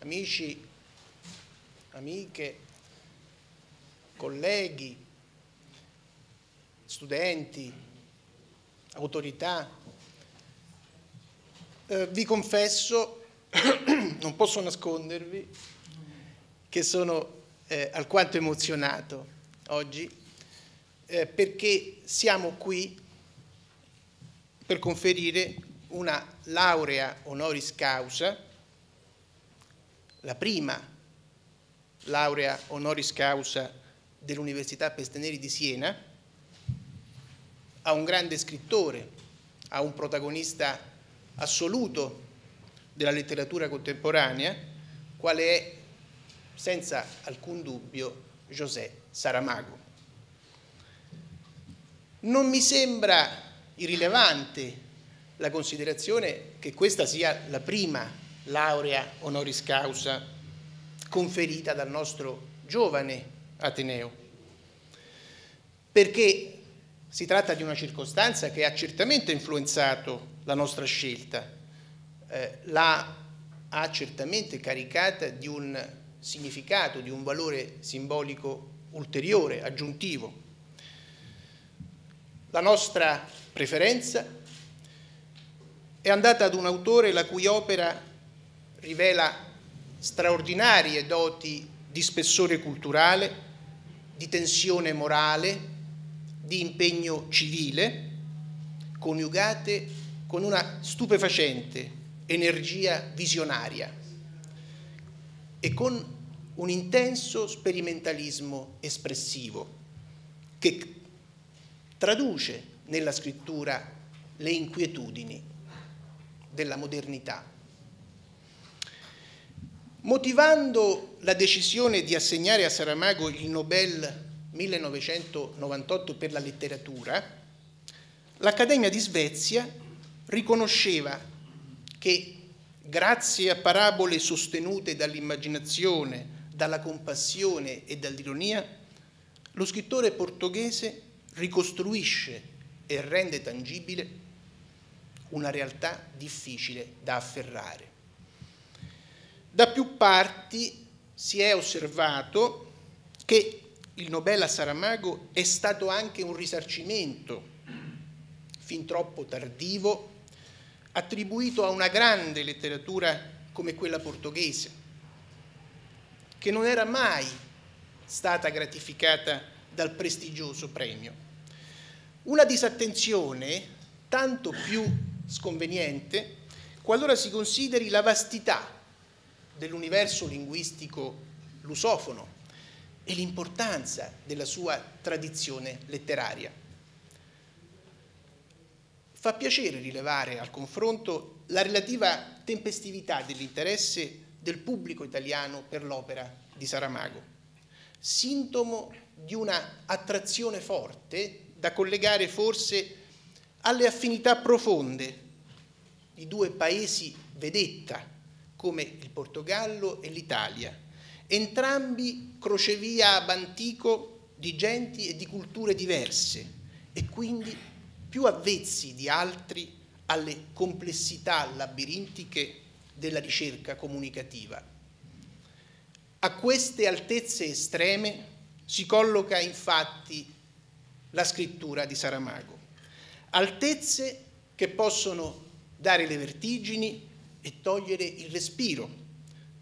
amici, amiche, colleghi, studenti, autorità, eh, vi confesso, non posso nascondervi, che sono eh, alquanto emozionato oggi eh, perché siamo qui per conferire una laurea honoris causa la prima laurea honoris causa dell'Università Pestaneri di Siena, a un grande scrittore, a un protagonista assoluto della letteratura contemporanea, quale è senza alcun dubbio José Saramago. Non mi sembra irrilevante la considerazione che questa sia la prima laurea honoris causa conferita dal nostro giovane Ateneo, perché si tratta di una circostanza che ha certamente influenzato la nostra scelta, eh, la ha certamente caricata di un significato, di un valore simbolico ulteriore, aggiuntivo. La nostra preferenza è andata ad un autore la cui opera rivela straordinarie doti di spessore culturale, di tensione morale, di impegno civile, coniugate con una stupefacente energia visionaria e con un intenso sperimentalismo espressivo che traduce nella scrittura le inquietudini della modernità Motivando la decisione di assegnare a Saramago il Nobel 1998 per la letteratura, l'Accademia di Svezia riconosceva che grazie a parabole sostenute dall'immaginazione, dalla compassione e dall'ironia, lo scrittore portoghese ricostruisce e rende tangibile una realtà difficile da afferrare. Da più parti si è osservato che il Nobel a Saramago è stato anche un risarcimento fin troppo tardivo attribuito a una grande letteratura come quella portoghese, che non era mai stata gratificata dal prestigioso premio. Una disattenzione tanto più sconveniente qualora si consideri la vastità dell'universo linguistico lusofono e l'importanza della sua tradizione letteraria. Fa piacere rilevare al confronto la relativa tempestività dell'interesse del pubblico italiano per l'opera di Saramago, sintomo di una attrazione forte da collegare forse alle affinità profonde di due paesi vedetta come il Portogallo e l'Italia, entrambi crocevia ab antico di genti e di culture diverse e quindi più avvezzi di altri alle complessità labirintiche della ricerca comunicativa. A queste altezze estreme si colloca infatti la scrittura di Saramago, altezze che possono dare le vertigini e togliere il respiro,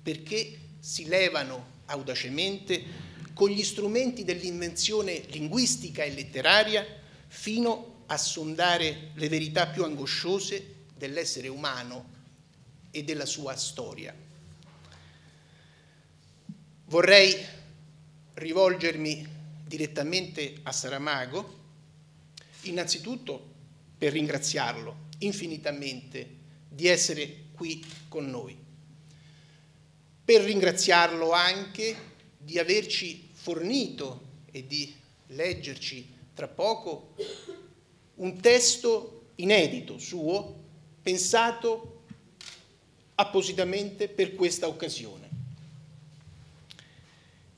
perché si levano audacemente con gli strumenti dell'invenzione linguistica e letteraria fino a sondare le verità più angosciose dell'essere umano e della sua storia. Vorrei rivolgermi direttamente a Saramago, innanzitutto per ringraziarlo infinitamente di essere qui con noi. Per ringraziarlo anche di averci fornito e di leggerci tra poco un testo inedito suo, pensato appositamente per questa occasione.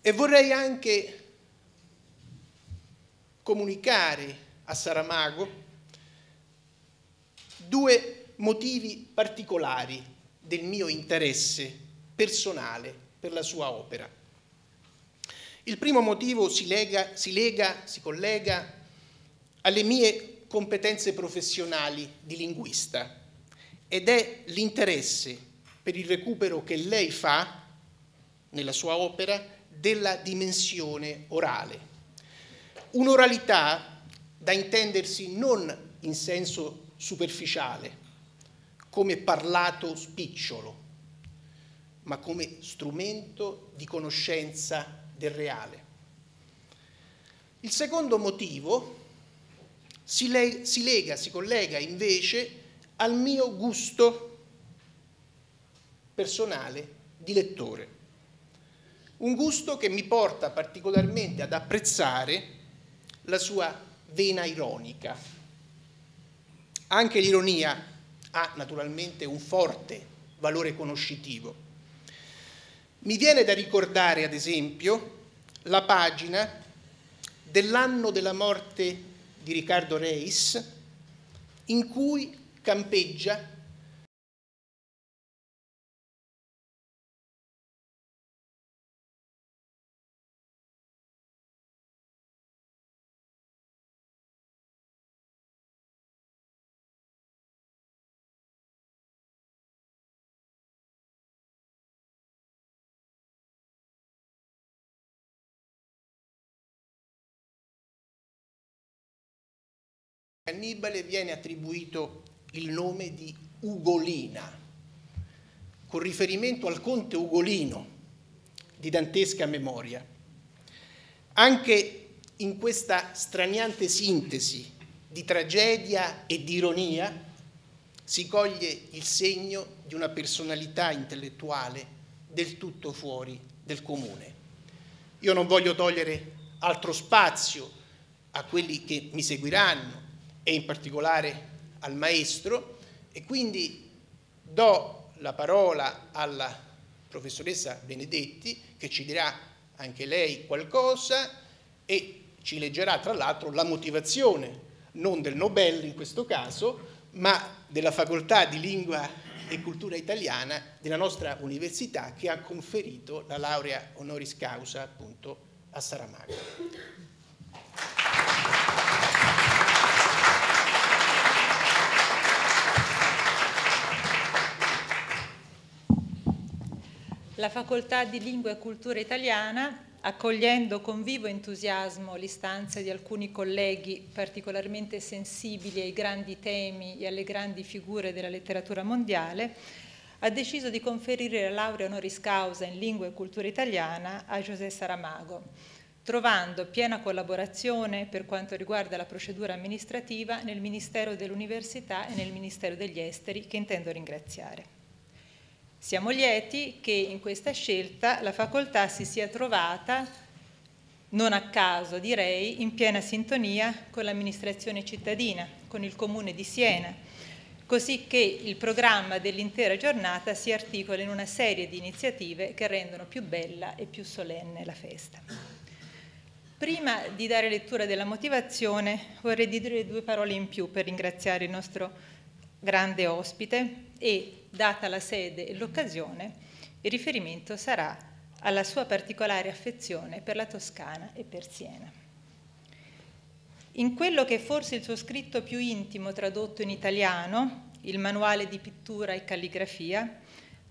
E vorrei anche comunicare a Saramago due motivi particolari del mio interesse personale per la sua opera. Il primo motivo si lega, si, lega, si collega alle mie competenze professionali di linguista ed è l'interesse per il recupero che lei fa nella sua opera della dimensione orale. Un'oralità da intendersi non in senso superficiale, come parlato spicciolo, ma come strumento di conoscenza del reale. Il secondo motivo si, lega, si, lega, si collega invece al mio gusto personale di lettore. Un gusto che mi porta particolarmente ad apprezzare la sua vena ironica. Anche l'ironia ha naturalmente un forte valore conoscitivo. Mi viene da ricordare, ad esempio, la pagina dell'anno della morte di Riccardo Reis, in cui campeggia Annibale viene attribuito il nome di Ugolina, con riferimento al conte Ugolino di dantesca memoria. Anche in questa straniante sintesi di tragedia e di ironia si coglie il segno di una personalità intellettuale del tutto fuori del comune. Io non voglio togliere altro spazio a quelli che mi seguiranno, e in particolare al maestro e quindi do la parola alla professoressa Benedetti che ci dirà anche lei qualcosa e ci leggerà tra l'altro la motivazione non del Nobel in questo caso ma della facoltà di lingua e cultura italiana della nostra università che ha conferito la laurea honoris causa appunto a Saramago. la Facoltà di Lingua e Cultura Italiana, accogliendo con vivo entusiasmo l'istanza di alcuni colleghi particolarmente sensibili ai grandi temi e alle grandi figure della letteratura mondiale, ha deciso di conferire la laurea honoris causa in lingua e cultura italiana a José Saramago, trovando piena collaborazione per quanto riguarda la procedura amministrativa nel Ministero dell'Università e nel Ministero degli Esteri, che intendo ringraziare. Siamo lieti che in questa scelta la facoltà si sia trovata, non a caso direi, in piena sintonia con l'amministrazione cittadina, con il comune di Siena, così che il programma dell'intera giornata si articola in una serie di iniziative che rendono più bella e più solenne la festa. Prima di dare lettura della motivazione vorrei dire due parole in più per ringraziare il nostro grande ospite, e, data la sede e l'occasione, il riferimento sarà alla sua particolare affezione per la Toscana e per Siena. In quello che è forse il suo scritto più intimo tradotto in italiano, il manuale di pittura e calligrafia,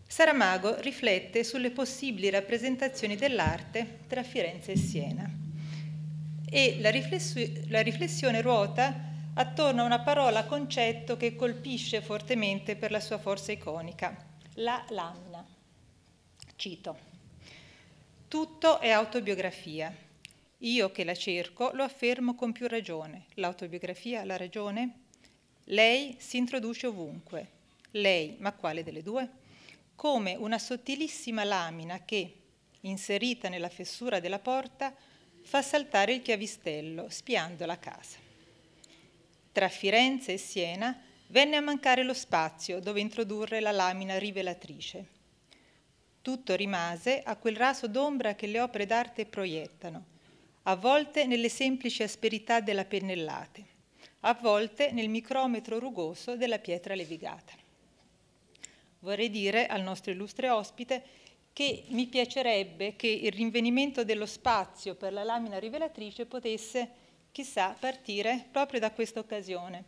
Saramago riflette sulle possibili rappresentazioni dell'arte tra Firenze e Siena. E la, riflessione ruota attorno a una parola concetto che colpisce fortemente per la sua forza iconica, la lamina. Cito. Tutto è autobiografia. Io che la cerco lo affermo con più ragione. L'autobiografia, la ragione? Lei si introduce ovunque. Lei, ma quale delle due? Come una sottilissima lamina che, inserita nella fessura della porta, fa saltare il chiavistello, spiando la casa tra Firenze e Siena, venne a mancare lo spazio dove introdurre la lamina rivelatrice. Tutto rimase a quel raso d'ombra che le opere d'arte proiettano, a volte nelle semplici asperità della pennellata, a volte nel micrometro rugoso della pietra levigata. Vorrei dire al nostro illustre ospite che mi piacerebbe che il rinvenimento dello spazio per la lamina rivelatrice potesse chissà, partire proprio da questa occasione,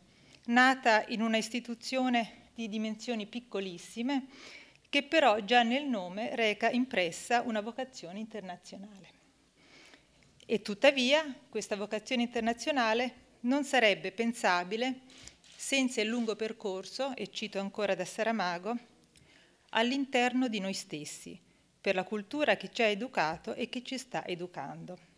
nata in una istituzione di dimensioni piccolissime, che però già nel nome reca impressa una vocazione internazionale. E tuttavia questa vocazione internazionale non sarebbe pensabile senza il lungo percorso, e cito ancora da Saramago, all'interno di noi stessi, per la cultura che ci ha educato e che ci sta educando.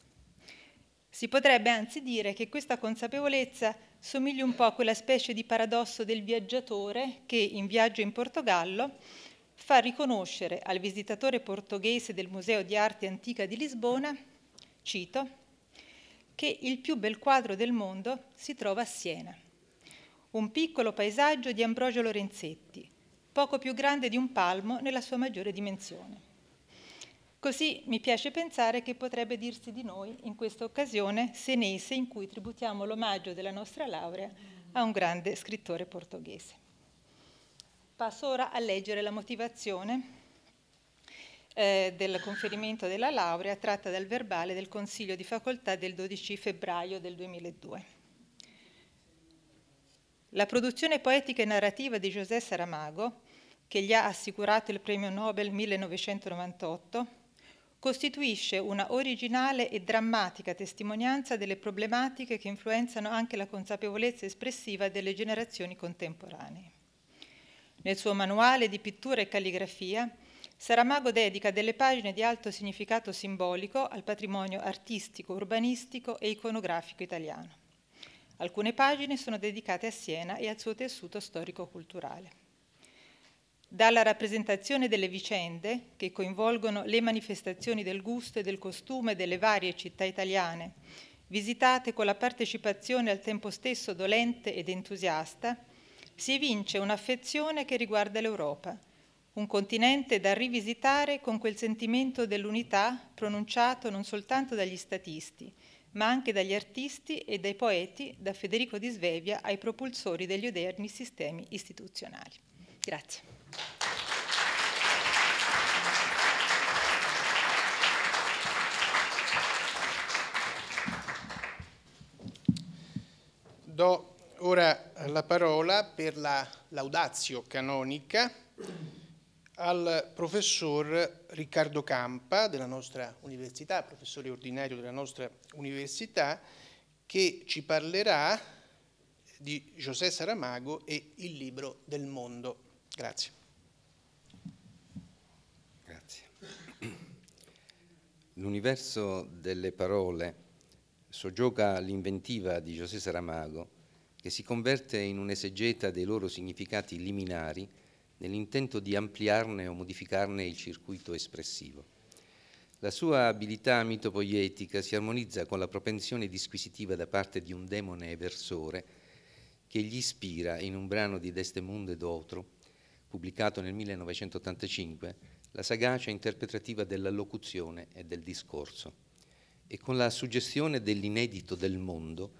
Si potrebbe anzi dire che questa consapevolezza somigli un po' a quella specie di paradosso del viaggiatore che in viaggio in Portogallo fa riconoscere al visitatore portoghese del Museo di Arte Antica di Lisbona, cito, che il più bel quadro del mondo si trova a Siena, un piccolo paesaggio di Ambrogio Lorenzetti, poco più grande di un palmo nella sua maggiore dimensione. Così mi piace pensare che potrebbe dirsi di noi in questa occasione senese in cui tributiamo l'omaggio della nostra laurea a un grande scrittore portoghese. Passo ora a leggere la motivazione eh, del conferimento della laurea tratta dal verbale del Consiglio di Facoltà del 12 febbraio del 2002. La produzione poetica e narrativa di José Saramago, che gli ha assicurato il premio Nobel 1998, costituisce una originale e drammatica testimonianza delle problematiche che influenzano anche la consapevolezza espressiva delle generazioni contemporanee. Nel suo manuale di pittura e calligrafia, Saramago dedica delle pagine di alto significato simbolico al patrimonio artistico, urbanistico e iconografico italiano. Alcune pagine sono dedicate a Siena e al suo tessuto storico-culturale dalla rappresentazione delle vicende che coinvolgono le manifestazioni del gusto e del costume delle varie città italiane, visitate con la partecipazione al tempo stesso dolente ed entusiasta, si evince un'affezione che riguarda l'Europa, un continente da rivisitare con quel sentimento dell'unità pronunciato non soltanto dagli statisti, ma anche dagli artisti e dai poeti, da Federico di Svevia ai propulsori degli moderni sistemi istituzionali. Grazie. Do ora la parola per la laudazio canonica al professor Riccardo Campa della nostra università, professore ordinario della nostra università, che ci parlerà di José Saramago e il libro del mondo. Grazie. L'universo delle parole soggioga l'inventiva di José Saramago, che si converte in un'esegeta dei loro significati liminari nell'intento di ampliarne o modificarne il circuito espressivo. La sua abilità mitopoietica si armonizza con la propensione disquisitiva da parte di un demone eversore che gli ispira in un brano di Deste Mundo e d'Otro, pubblicato nel 1985, la sagacia interpretativa della locuzione e del discorso. E con la suggestione dell'inedito del mondo,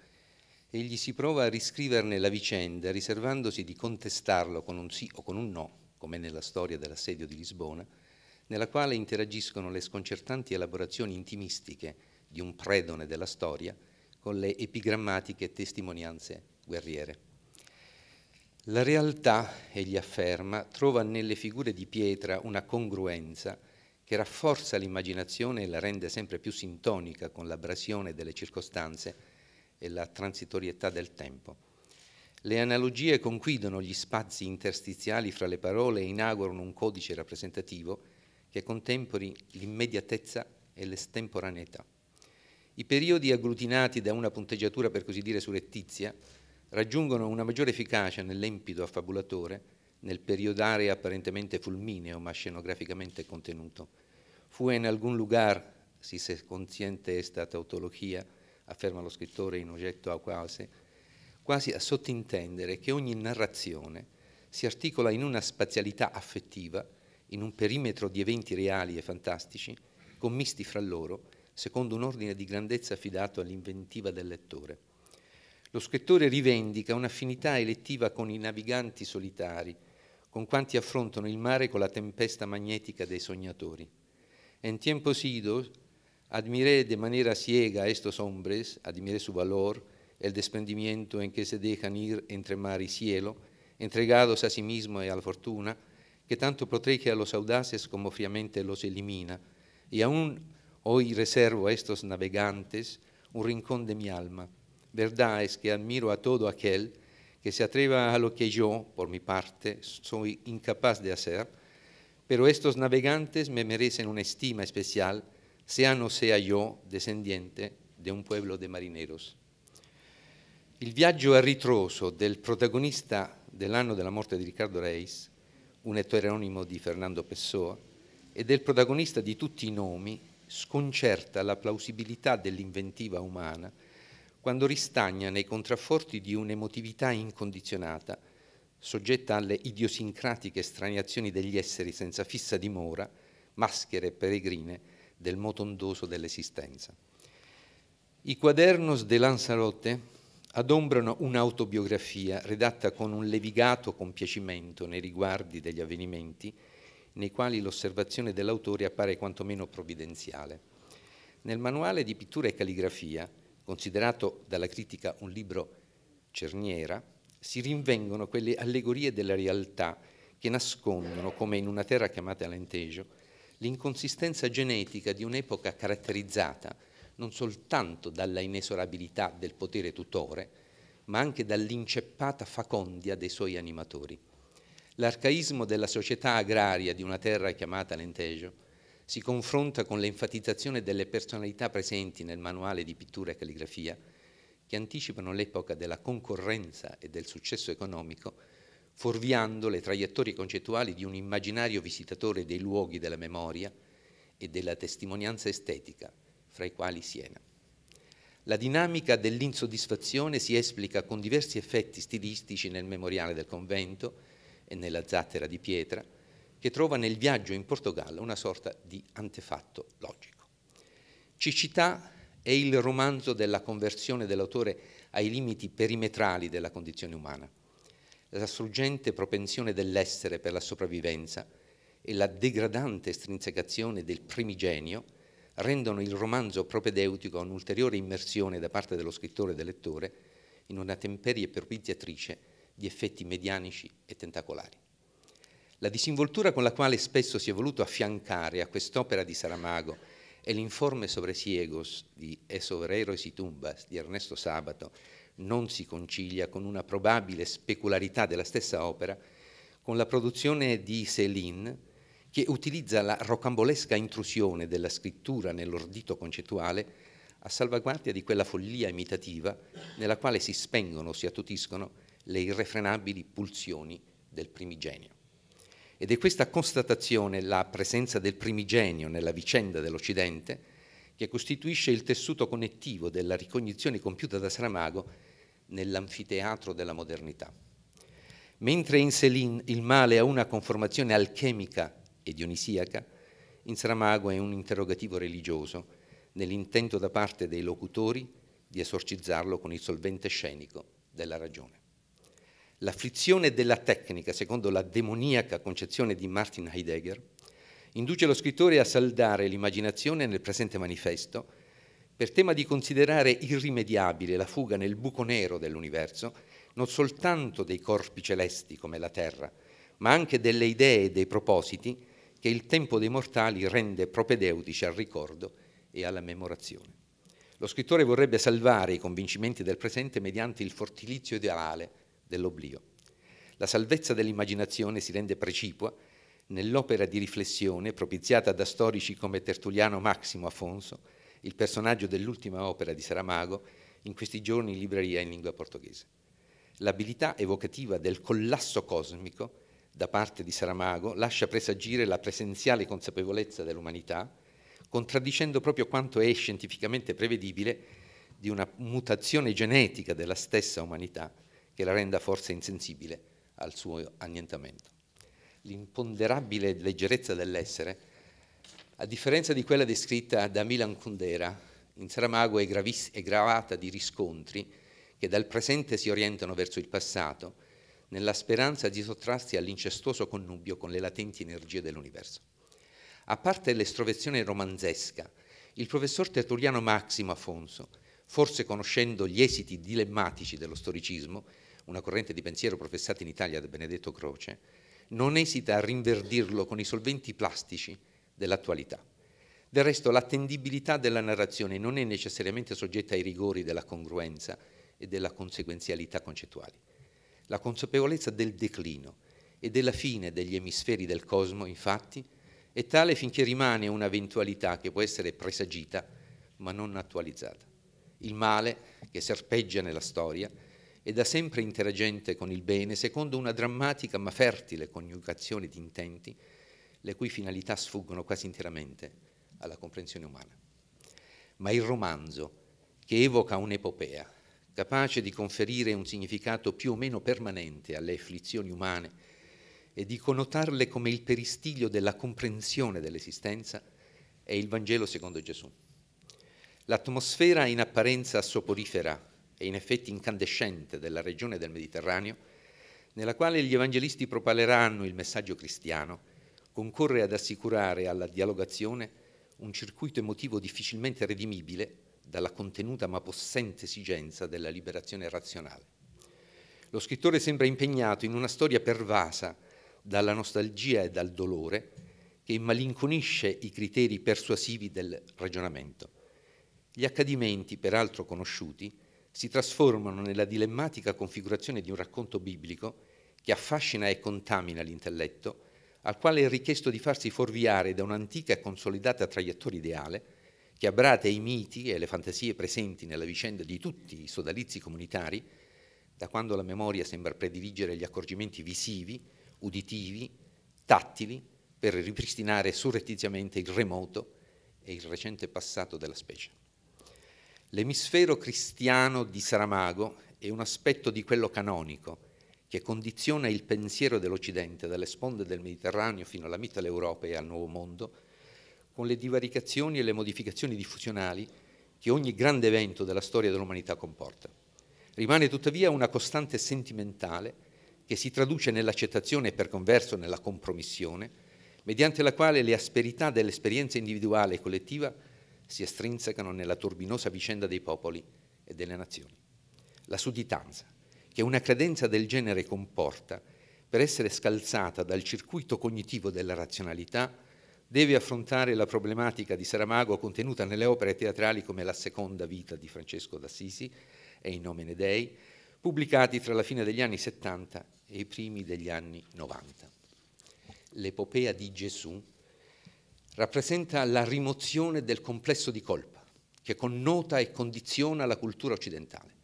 egli si prova a riscriverne la vicenda, riservandosi di contestarlo con un sì o con un no, come nella storia dell'assedio di Lisbona, nella quale interagiscono le sconcertanti elaborazioni intimistiche di un predone della storia con le epigrammatiche testimonianze guerriere. La realtà, egli afferma, trova nelle figure di pietra una congruenza che rafforza l'immaginazione e la rende sempre più sintonica con l'abrasione delle circostanze e la transitorietà del tempo. Le analogie conquidono gli spazi interstiziali fra le parole e inaugurano un codice rappresentativo che contempori l'immediatezza e l'estemporaneità. I periodi agglutinati da una punteggiatura per così dire surrettizia raggiungono una maggiore efficacia nel lempido affabulatore, nel periodare apparentemente fulmineo ma scenograficamente contenuto. Fue in algún lugar, si se consiente esta tautologia, afferma lo scrittore in oggetto a quasi, quasi a sottintendere che ogni narrazione si articola in una spazialità affettiva, in un perimetro di eventi reali e fantastici, commisti fra loro, secondo un ordine di grandezza affidato all'inventiva del lettore. Lo scrittore rivendica un'affinità elettiva con i naviganti solitari, con quanti affrontano il mare con la tempesta magnetica dei sognatori. En tiempos sido, admiré de manera ciega a estos hombres, admiré su valor, el desprendimiento en que se dejan ir entre mar y cielo, entregados a sí mismo y a la fortuna, que tanto protege a los audaces como fríamente los elimina. Y aún hoy reservo a estos navegantes un rincón de mi alma, verdad es que admiro a todo aquel que se atreva a lo que yo, por mi parte, soy incapaz de hacer, pero estos navegantes me merecen una estima especial, sea no sea yo descendiente de un pueblo de marineros. Il viaggio a ritroso del protagonista dell'anno della morte di Riccardo Reis, un eteronimo di Fernando Pessoa, e del protagonista di tutti i nomi sconcerta la plausibilità dell'inventiva umana quando ristagna nei contrafforti di un'emotività incondizionata, soggetta alle idiosincratiche straniazioni degli esseri senza fissa dimora, maschere peregrine del motondoso dell'esistenza. I quadernos de Lanzarote adombrano un'autobiografia redatta con un levigato compiacimento nei riguardi degli avvenimenti nei quali l'osservazione dell'autore appare quantomeno provvidenziale. Nel manuale di pittura e calligrafia considerato dalla critica un libro cerniera, si rinvengono quelle allegorie della realtà che nascondono, come in una terra chiamata Lentejo, l'inconsistenza genetica di un'epoca caratterizzata non soltanto dalla inesorabilità del potere tutore, ma anche dall'inceppata facondia dei suoi animatori. L'arcaismo della società agraria di una terra chiamata Lentejo si confronta con l'enfatizzazione delle personalità presenti nel manuale di pittura e calligrafia, che anticipano l'epoca della concorrenza e del successo economico, fuorviando le traiettorie concettuali di un immaginario visitatore dei luoghi della memoria e della testimonianza estetica, fra i quali Siena. La dinamica dell'insoddisfazione si esplica con diversi effetti stilistici nel memoriale del convento e nella zattera di pietra, che trova nel viaggio in Portogallo una sorta di antefatto logico. Cicità è il romanzo della conversione dell'autore ai limiti perimetrali della condizione umana, la struggente propensione dell'essere per la sopravvivenza e la degradante estrinsecazione del primigenio rendono il romanzo propedeutico a un'ulteriore immersione da parte dello scrittore e del lettore in una temperie propiziatrice di effetti medianici e tentacolari. La disinvoltura con la quale spesso si è voluto affiancare a quest'opera di Saramago e l'informe sobre Siegos di E sovrero e si tumbas di Ernesto Sabato non si concilia con una probabile specularità della stessa opera, con la produzione di Céline, che utilizza la rocambolesca intrusione della scrittura nell'ordito concettuale a salvaguardia di quella follia imitativa nella quale si spengono, si attutiscono le irrefrenabili pulsioni del primigenio. Ed è questa constatazione, la presenza del primigenio nella vicenda dell'Occidente, che costituisce il tessuto connettivo della ricognizione compiuta da Saramago nell'anfiteatro della modernità. Mentre in Selin il male ha una conformazione alchemica e dionisiaca, in Saramago è un interrogativo religioso, nell'intento da parte dei locutori di esorcizzarlo con il solvente scenico della ragione. L'afflizione della tecnica, secondo la demoniaca concezione di Martin Heidegger, induce lo scrittore a saldare l'immaginazione nel presente manifesto per tema di considerare irrimediabile la fuga nel buco nero dell'universo, non soltanto dei corpi celesti come la Terra, ma anche delle idee e dei propositi che il tempo dei mortali rende propedeutici al ricordo e alla memorazione. Lo scrittore vorrebbe salvare i convincimenti del presente mediante il fortilizio ideale dell'oblio. La salvezza dell'immaginazione si rende precipua nell'opera di riflessione propiziata da storici come Tertuliano Massimo Afonso, il personaggio dell'ultima opera di Saramago, in questi giorni in libreria in lingua portoghese. L'abilità evocativa del collasso cosmico da parte di Saramago lascia presagire la presenziale consapevolezza dell'umanità, contraddicendo proprio quanto è scientificamente prevedibile di una mutazione genetica della stessa umanità che la renda forse insensibile al suo annientamento. L'imponderabile leggerezza dell'essere, a differenza di quella descritta da Milan Kundera, in Saramago è, è gravata di riscontri che dal presente si orientano verso il passato, nella speranza di sottrarsi all'incestuoso connubio con le latenti energie dell'universo. A parte l'estrovezione romanzesca, il professor tertuliano Massimo Afonso, forse conoscendo gli esiti dilemmatici dello storicismo, una corrente di pensiero professata in Italia da Benedetto Croce, non esita a rinverdirlo con i solventi plastici dell'attualità. Del resto l'attendibilità della narrazione non è necessariamente soggetta ai rigori della congruenza e della conseguenzialità concettuali. La consapevolezza del declino e della fine degli emisferi del cosmo, infatti, è tale finché rimane un'eventualità che può essere presagita ma non attualizzata. Il male che serpeggia nella storia e da sempre interagente con il bene secondo una drammatica ma fertile coniugazione di intenti, le cui finalità sfuggono quasi interamente alla comprensione umana. Ma il romanzo, che evoca un'epopea, capace di conferire un significato più o meno permanente alle afflizioni umane e di connotarle come il peristiglio della comprensione dell'esistenza, è il Vangelo secondo Gesù. L'atmosfera in apparenza soporifera e in effetti incandescente della regione del Mediterraneo, nella quale gli evangelisti propaleranno il messaggio cristiano, concorre ad assicurare alla dialogazione un circuito emotivo difficilmente redimibile dalla contenuta ma possente esigenza della liberazione razionale. Lo scrittore sembra impegnato in una storia pervasa dalla nostalgia e dal dolore che immalinconisce i criteri persuasivi del ragionamento. Gli accadimenti, peraltro conosciuti, si trasformano nella dilemmatica configurazione di un racconto biblico che affascina e contamina l'intelletto, al quale è richiesto di farsi fuorviare da un'antica e consolidata traiettoria ideale che abrata i miti e le fantasie presenti nella vicenda di tutti i sodalizi comunitari, da quando la memoria sembra prediligere gli accorgimenti visivi, uditivi, tattili, per ripristinare surrettiziamente il remoto e il recente passato della specie. L'emisfero cristiano di Saramago è un aspetto di quello canonico che condiziona il pensiero dell'Occidente dalle sponde del Mediterraneo fino alla mitra dell'Europa e al Nuovo Mondo, con le divaricazioni e le modificazioni diffusionali che ogni grande evento della storia dell'umanità comporta. Rimane tuttavia una costante sentimentale che si traduce nell'accettazione e per converso nella compromissione, mediante la quale le asperità dell'esperienza individuale e collettiva si estrinsecano nella turbinosa vicenda dei popoli e delle nazioni. La sudditanza che una credenza del genere comporta per essere scalzata dal circuito cognitivo della razionalità deve affrontare la problematica di Saramago contenuta nelle opere teatrali come La seconda vita di Francesco d'Assisi e I nomine Dei, pubblicati tra la fine degli anni 70 e i primi degli anni 90. L'epopea di Gesù rappresenta la rimozione del complesso di colpa che connota e condiziona la cultura occidentale,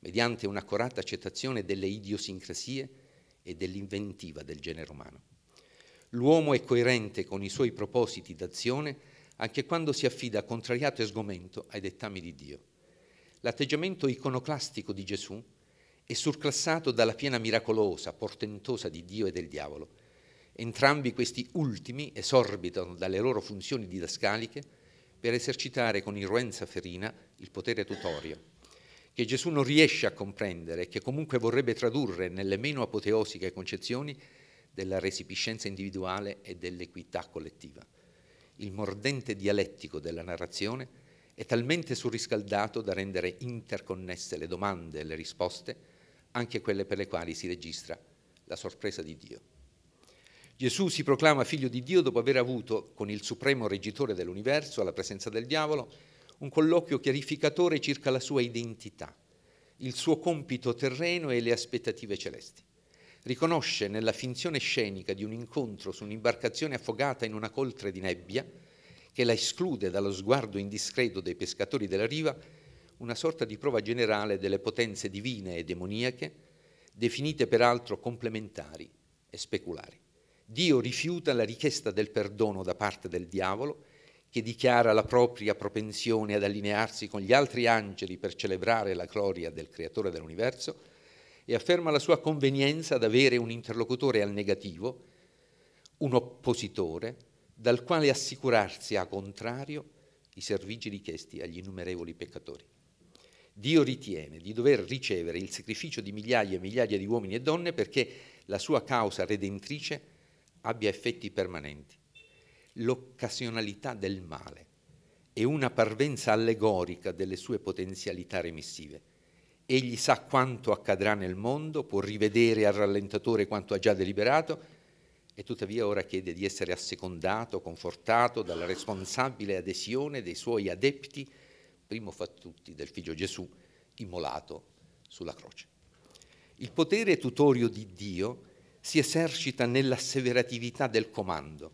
mediante un'accurata accettazione delle idiosincrasie e dell'inventiva del genere umano. L'uomo è coerente con i suoi propositi d'azione anche quando si affida contrariato e sgomento ai dettami di Dio. L'atteggiamento iconoclastico di Gesù è surclassato dalla piena miracolosa, portentosa di Dio e del diavolo, Entrambi questi ultimi esorbitano dalle loro funzioni didascaliche per esercitare con irruenza ferina il potere tutorio, che Gesù non riesce a comprendere e che comunque vorrebbe tradurre nelle meno apoteosiche concezioni della resipiscenza individuale e dell'equità collettiva. Il mordente dialettico della narrazione è talmente surriscaldato da rendere interconnesse le domande e le risposte, anche quelle per le quali si registra la sorpresa di Dio. Gesù si proclama figlio di Dio dopo aver avuto con il supremo reggitore dell'universo, alla presenza del diavolo, un colloquio chiarificatore circa la sua identità, il suo compito terreno e le aspettative celesti. Riconosce nella finzione scenica di un incontro su un'imbarcazione affogata in una coltre di nebbia, che la esclude dallo sguardo indiscreto dei pescatori della riva, una sorta di prova generale delle potenze divine e demoniache, definite peraltro complementari e speculari. Dio rifiuta la richiesta del perdono da parte del diavolo, che dichiara la propria propensione ad allinearsi con gli altri angeli per celebrare la gloria del creatore dell'universo, e afferma la sua convenienza ad avere un interlocutore al negativo, un oppositore, dal quale assicurarsi a contrario i servigi richiesti agli innumerevoli peccatori. Dio ritiene di dover ricevere il sacrificio di migliaia e migliaia di uomini e donne perché la sua causa redentrice è abbia effetti permanenti. L'occasionalità del male è una parvenza allegorica delle sue potenzialità remissive. Egli sa quanto accadrà nel mondo, può rivedere al rallentatore quanto ha già deliberato e tuttavia ora chiede di essere assecondato, confortato dalla responsabile adesione dei suoi adepti, primo fra tutti del figlio Gesù, immolato sulla croce. Il potere tutorio di Dio si esercita nell'asseveratività del comando.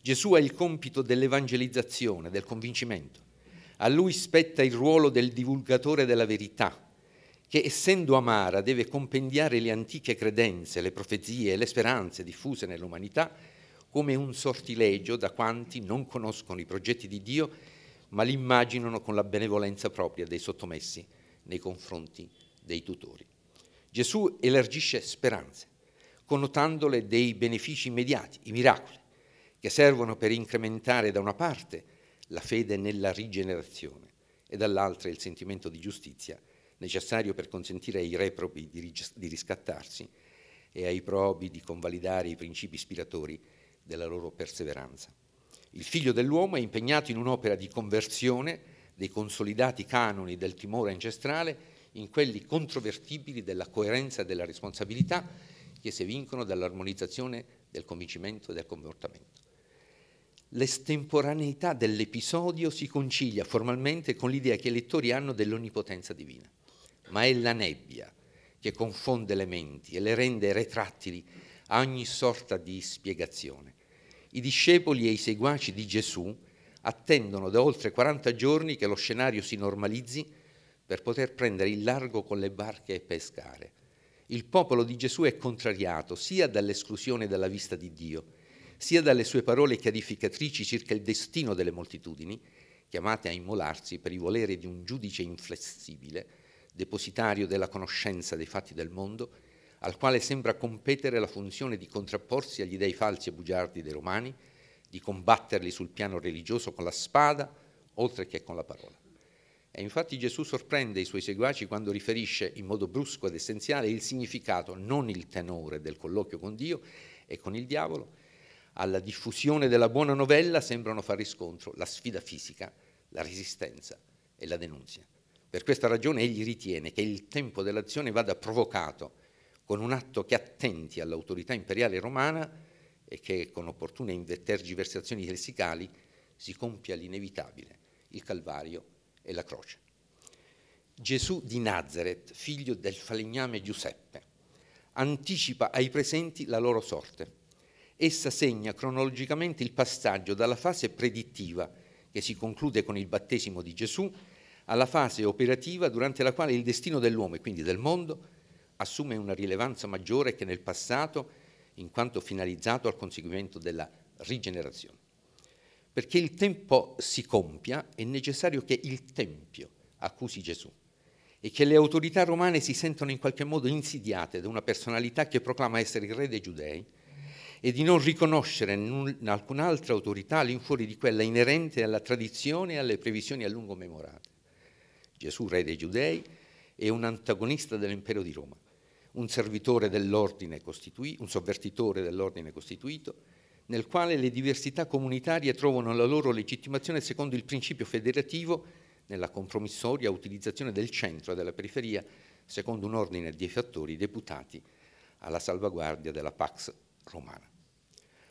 Gesù ha il compito dell'evangelizzazione, del convincimento. A lui spetta il ruolo del divulgatore della verità, che essendo amara deve compendiare le antiche credenze, le profezie e le speranze diffuse nell'umanità come un sortilegio da quanti non conoscono i progetti di Dio, ma li immaginano con la benevolenza propria dei sottomessi nei confronti dei tutori. Gesù elargisce speranze, connotandole dei benefici immediati, i miracoli, che servono per incrementare da una parte la fede nella rigenerazione e dall'altra il sentimento di giustizia necessario per consentire ai reprobi di, di riscattarsi e ai probi di convalidare i principi ispiratori della loro perseveranza. Il figlio dell'uomo è impegnato in un'opera di conversione dei consolidati canoni del timore ancestrale in quelli controvertibili della coerenza e della responsabilità che si vincono dall'armonizzazione del convincimento e del comportamento. L'estemporaneità dell'episodio si concilia formalmente con l'idea che i lettori hanno dell'onnipotenza divina, ma è la nebbia che confonde le menti e le rende retrattili a ogni sorta di spiegazione. I discepoli e i seguaci di Gesù attendono da oltre 40 giorni che lo scenario si normalizzi per poter prendere il largo con le barche e pescare. Il popolo di Gesù è contrariato sia dall'esclusione dalla vista di Dio, sia dalle sue parole chiarificatrici circa il destino delle moltitudini, chiamate a immolarsi per i voleri di un giudice inflessibile, depositario della conoscenza dei fatti del mondo, al quale sembra competere la funzione di contrapporsi agli dei falsi e bugiardi dei romani, di combatterli sul piano religioso con la spada, oltre che con la parola. E infatti Gesù sorprende i suoi seguaci quando riferisce in modo brusco ed essenziale il significato, non il tenore del colloquio con Dio e con il diavolo. Alla diffusione della buona novella sembrano far riscontro la sfida fisica, la resistenza e la denunzia. Per questa ragione egli ritiene che il tempo dell'azione vada provocato con un atto che attenti all'autorità imperiale romana e che con opportune tergiversazioni lessicali si compia l'inevitabile, il Calvario e la croce. Gesù di Nazareth, figlio del falegname Giuseppe, anticipa ai presenti la loro sorte. Essa segna cronologicamente il passaggio dalla fase predittiva, che si conclude con il battesimo di Gesù, alla fase operativa durante la quale il destino dell'uomo e quindi del mondo assume una rilevanza maggiore che nel passato, in quanto finalizzato al conseguimento della rigenerazione. Perché il tempo si compia è necessario che il Tempio accusi Gesù e che le autorità romane si sentano in qualche modo insidiate da una personalità che proclama essere il re dei giudei e di non riconoscere in alcun'altra autorità all'infuori di quella inerente alla tradizione e alle previsioni a lungo memorate. Gesù, re dei giudei, è un antagonista dell'impero di Roma, un servitore dell'ordine costituito, un sovvertitore dell'ordine costituito, nel quale le diversità comunitarie trovano la loro legittimazione secondo il principio federativo nella compromissoria utilizzazione del centro e della periferia secondo un ordine di fattori deputati alla salvaguardia della Pax Romana.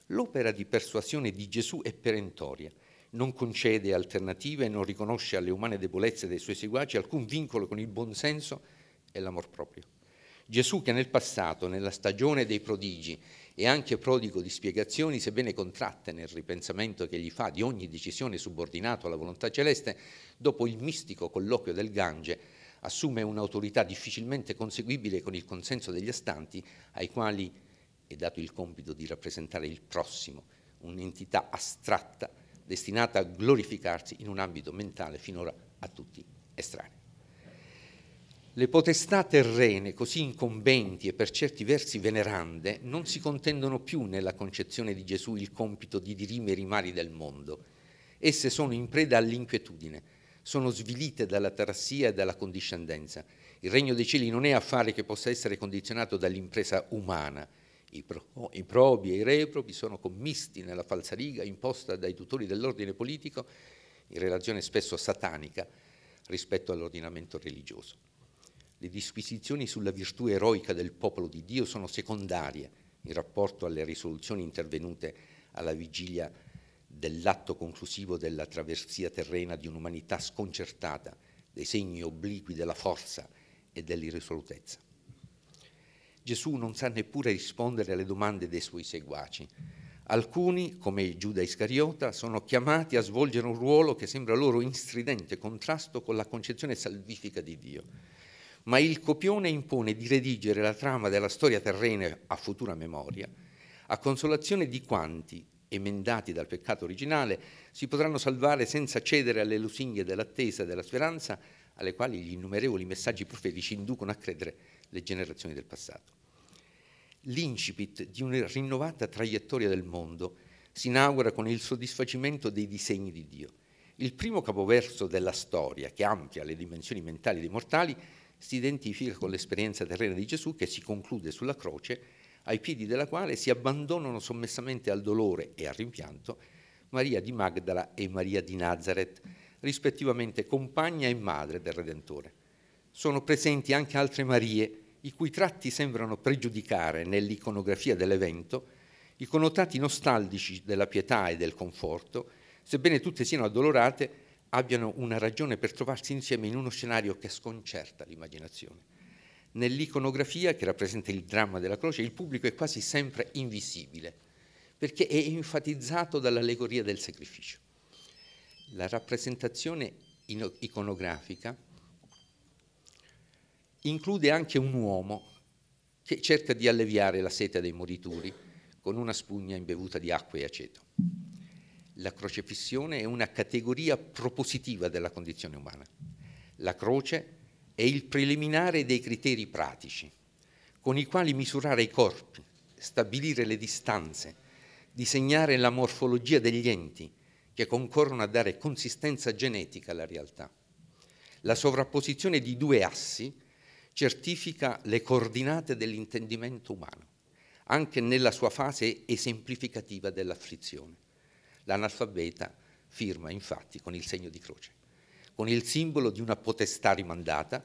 L'opera di persuasione di Gesù è perentoria, non concede alternative e non riconosce alle umane debolezze dei suoi seguaci alcun vincolo con il buonsenso e l'amor proprio. Gesù che nel passato, nella stagione dei prodigi e anche prodigo di spiegazioni, sebbene contratte nel ripensamento che gli fa di ogni decisione subordinato alla volontà celeste, dopo il mistico colloquio del Gange assume un'autorità difficilmente conseguibile con il consenso degli astanti, ai quali è dato il compito di rappresentare il prossimo, un'entità astratta destinata a glorificarsi in un ambito mentale finora a tutti estraneo. Le potestà terrene, così incombenti e per certi versi venerande, non si contendono più nella concezione di Gesù il compito di dirimere i mali del mondo. Esse sono in preda all'inquietudine, sono svilite dalla tarassia e dalla condiscendenza. Il regno dei cieli non è affare che possa essere condizionato dall'impresa umana. I, pro, I probi e i reprobi sono commisti nella falsariga imposta dai tutori dell'ordine politico in relazione spesso satanica rispetto all'ordinamento religioso. Le disquisizioni sulla virtù eroica del popolo di Dio sono secondarie in rapporto alle risoluzioni intervenute alla vigilia dell'atto conclusivo della traversia terrena di un'umanità sconcertata dei segni obliqui della forza e dell'irrisolutezza. Gesù non sa neppure rispondere alle domande dei suoi seguaci. Alcuni, come Giuda Iscariota, sono chiamati a svolgere un ruolo che sembra loro in stridente contrasto con la concezione salvifica di Dio ma il copione impone di redigere la trama della storia terrena a futura memoria, a consolazione di quanti, emendati dal peccato originale, si potranno salvare senza cedere alle lusinghe dell'attesa e della speranza, alle quali gli innumerevoli messaggi profetici inducono a credere le generazioni del passato. L'incipit di una rinnovata traiettoria del mondo si inaugura con il soddisfacimento dei disegni di Dio. Il primo capoverso della storia, che amplia le dimensioni mentali dei mortali, si identifica con l'esperienza terrena di Gesù che si conclude sulla croce, ai piedi della quale si abbandonano sommessamente al dolore e al rimpianto Maria di Magdala e Maria di Nazareth, rispettivamente compagna e madre del Redentore. Sono presenti anche altre Marie, i cui tratti sembrano pregiudicare nell'iconografia dell'evento i connotati nostalgici della pietà e del conforto, sebbene tutte siano addolorate abbiano una ragione per trovarsi insieme in uno scenario che sconcerta l'immaginazione. Nell'iconografia che rappresenta il dramma della croce, il pubblico è quasi sempre invisibile, perché è enfatizzato dall'allegoria del sacrificio. La rappresentazione iconografica include anche un uomo che cerca di alleviare la sete dei morituri con una spugna imbevuta di acqua e aceto la crocefissione è una categoria propositiva della condizione umana. La croce è il preliminare dei criteri pratici con i quali misurare i corpi, stabilire le distanze, disegnare la morfologia degli enti che concorrono a dare consistenza genetica alla realtà. La sovrapposizione di due assi certifica le coordinate dell'intendimento umano, anche nella sua fase esemplificativa dell'afflizione. L'analfabeta firma infatti con il segno di croce, con il simbolo di una potestà rimandata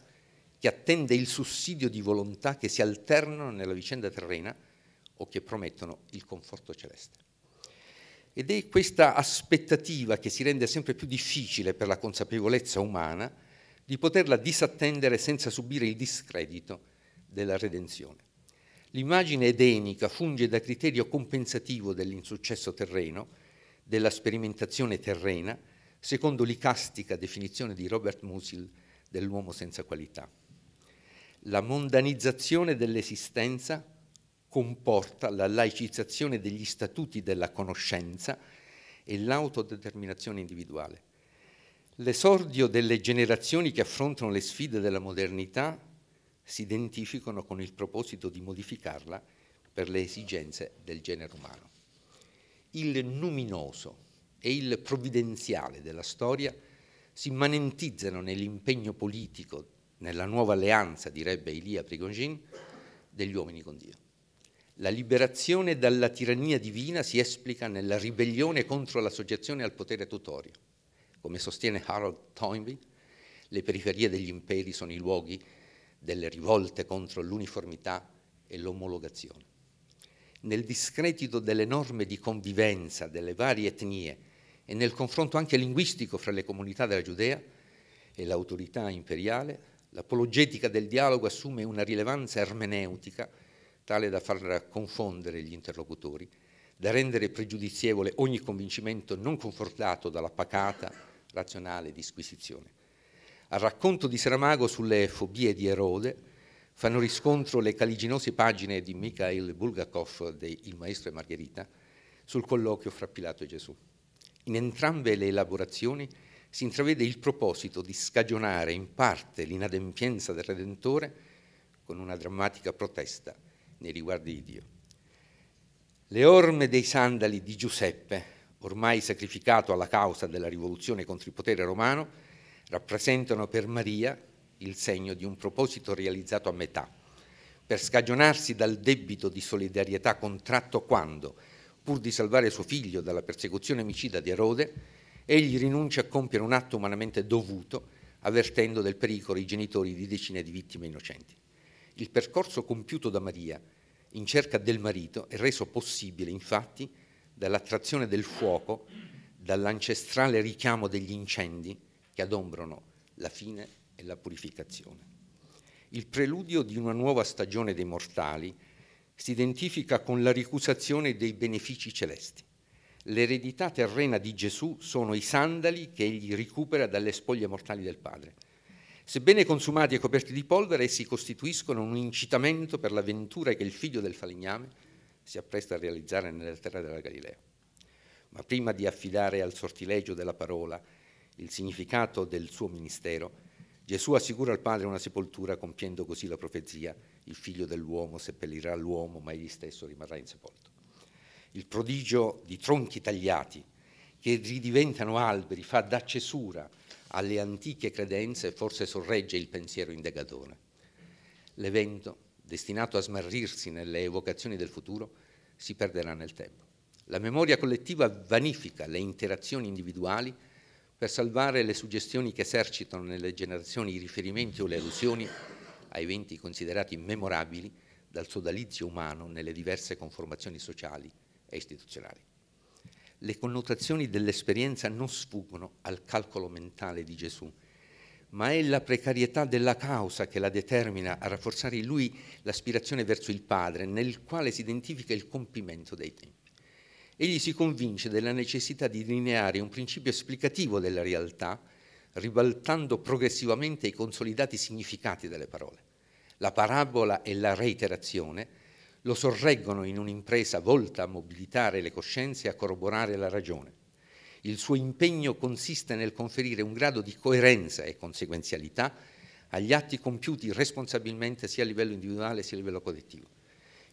che attende il sussidio di volontà che si alternano nella vicenda terrena o che promettono il conforto celeste. Ed è questa aspettativa che si rende sempre più difficile per la consapevolezza umana di poterla disattendere senza subire il discredito della redenzione. L'immagine edenica funge da criterio compensativo dell'insuccesso terreno della sperimentazione terrena, secondo l'icastica definizione di Robert Musil dell'uomo senza qualità. La mondanizzazione dell'esistenza comporta la laicizzazione degli statuti della conoscenza e l'autodeterminazione individuale. L'esordio delle generazioni che affrontano le sfide della modernità si identificano con il proposito di modificarla per le esigenze del genere umano il numinoso e il provvidenziale della storia si manentizzano nell'impegno politico, nella nuova alleanza, direbbe Elia Prigongin, degli uomini con Dio. La liberazione dalla tirannia divina si esplica nella ribellione contro l'associazione al potere tutorio. Come sostiene Harold Toynbee, le periferie degli imperi sono i luoghi delle rivolte contro l'uniformità e l'omologazione nel discredito delle norme di convivenza delle varie etnie e nel confronto anche linguistico fra le comunità della Giudea e l'autorità imperiale, l'apologetica del dialogo assume una rilevanza ermeneutica tale da far confondere gli interlocutori, da rendere pregiudizievole ogni convincimento non confortato dalla pacata razionale disquisizione. Al racconto di Saramago sulle fobie di Erode, fanno riscontro le caliginose pagine di Mikhail Bulgakov de Il Maestro e Margherita sul colloquio fra Pilato e Gesù. In entrambe le elaborazioni si intravede il proposito di scagionare in parte l'inadempienza del Redentore con una drammatica protesta nei riguardi di Dio. Le orme dei sandali di Giuseppe, ormai sacrificato alla causa della rivoluzione contro il potere romano, rappresentano per Maria il segno di un proposito realizzato a metà, per scagionarsi dal debito di solidarietà contratto quando, pur di salvare suo figlio dalla persecuzione omicida di Erode, egli rinuncia a compiere un atto umanamente dovuto, avvertendo del pericolo i genitori di decine di vittime innocenti. Il percorso compiuto da Maria in cerca del marito è reso possibile, infatti, dall'attrazione del fuoco, dall'ancestrale richiamo degli incendi che adombrano la fine e la purificazione. Il preludio di una nuova stagione dei mortali si identifica con la ricusazione dei benefici celesti. L'eredità terrena di Gesù sono i sandali che egli recupera dalle spoglie mortali del Padre. Sebbene consumati e coperti di polvere, essi costituiscono un incitamento per l'avventura che il figlio del falegname si appresta a realizzare nella terra della Galilea. Ma prima di affidare al sortilegio della parola il significato del suo ministero, Gesù assicura al Padre una sepoltura compiendo così la profezia, il figlio dell'uomo seppellirà l'uomo, ma egli stesso rimarrà insepolto. Il prodigio di tronchi tagliati che ridiventano alberi fa da cesura alle antiche credenze e forse sorregge il pensiero indagatore. L'evento, destinato a smarrirsi nelle evocazioni del futuro, si perderà nel tempo. La memoria collettiva vanifica le interazioni individuali per salvare le suggestioni che esercitano nelle generazioni i riferimenti o le allusioni a eventi considerati memorabili dal sodalizio umano nelle diverse conformazioni sociali e istituzionali. Le connotazioni dell'esperienza non sfuggono al calcolo mentale di Gesù, ma è la precarietà della causa che la determina a rafforzare in lui l'aspirazione verso il Padre, nel quale si identifica il compimento dei tempi egli si convince della necessità di lineare un principio esplicativo della realtà, ribaltando progressivamente i consolidati significati delle parole. La parabola e la reiterazione lo sorreggono in un'impresa volta a mobilitare le coscienze e a corroborare la ragione. Il suo impegno consiste nel conferire un grado di coerenza e conseguenzialità agli atti compiuti responsabilmente sia a livello individuale sia a livello collettivo.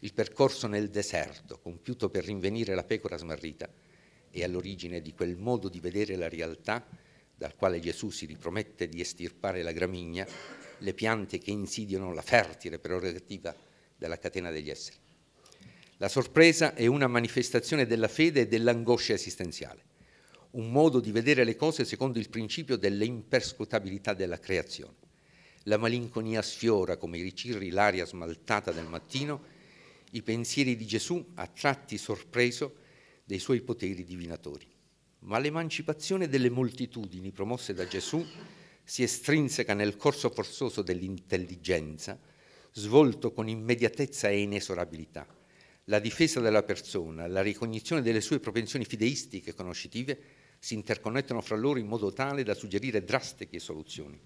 Il percorso nel deserto, compiuto per rinvenire la pecora smarrita, è all'origine di quel modo di vedere la realtà dal quale Gesù si ripromette di estirpare la gramigna, le piante che insidiano la fertile prerogativa della catena degli esseri. La sorpresa è una manifestazione della fede e dell'angoscia esistenziale, un modo di vedere le cose secondo il principio dell'imperscrutabilità della creazione. La malinconia sfiora come i ricirri l'aria smaltata del mattino i pensieri di Gesù a tratti sorpreso dei suoi poteri divinatori. Ma l'emancipazione delle moltitudini promosse da Gesù si estrinseca nel corso forzoso dell'intelligenza, svolto con immediatezza e inesorabilità. La difesa della persona, la ricognizione delle sue propensioni fideistiche e conoscitive si interconnettono fra loro in modo tale da suggerire drastiche soluzioni.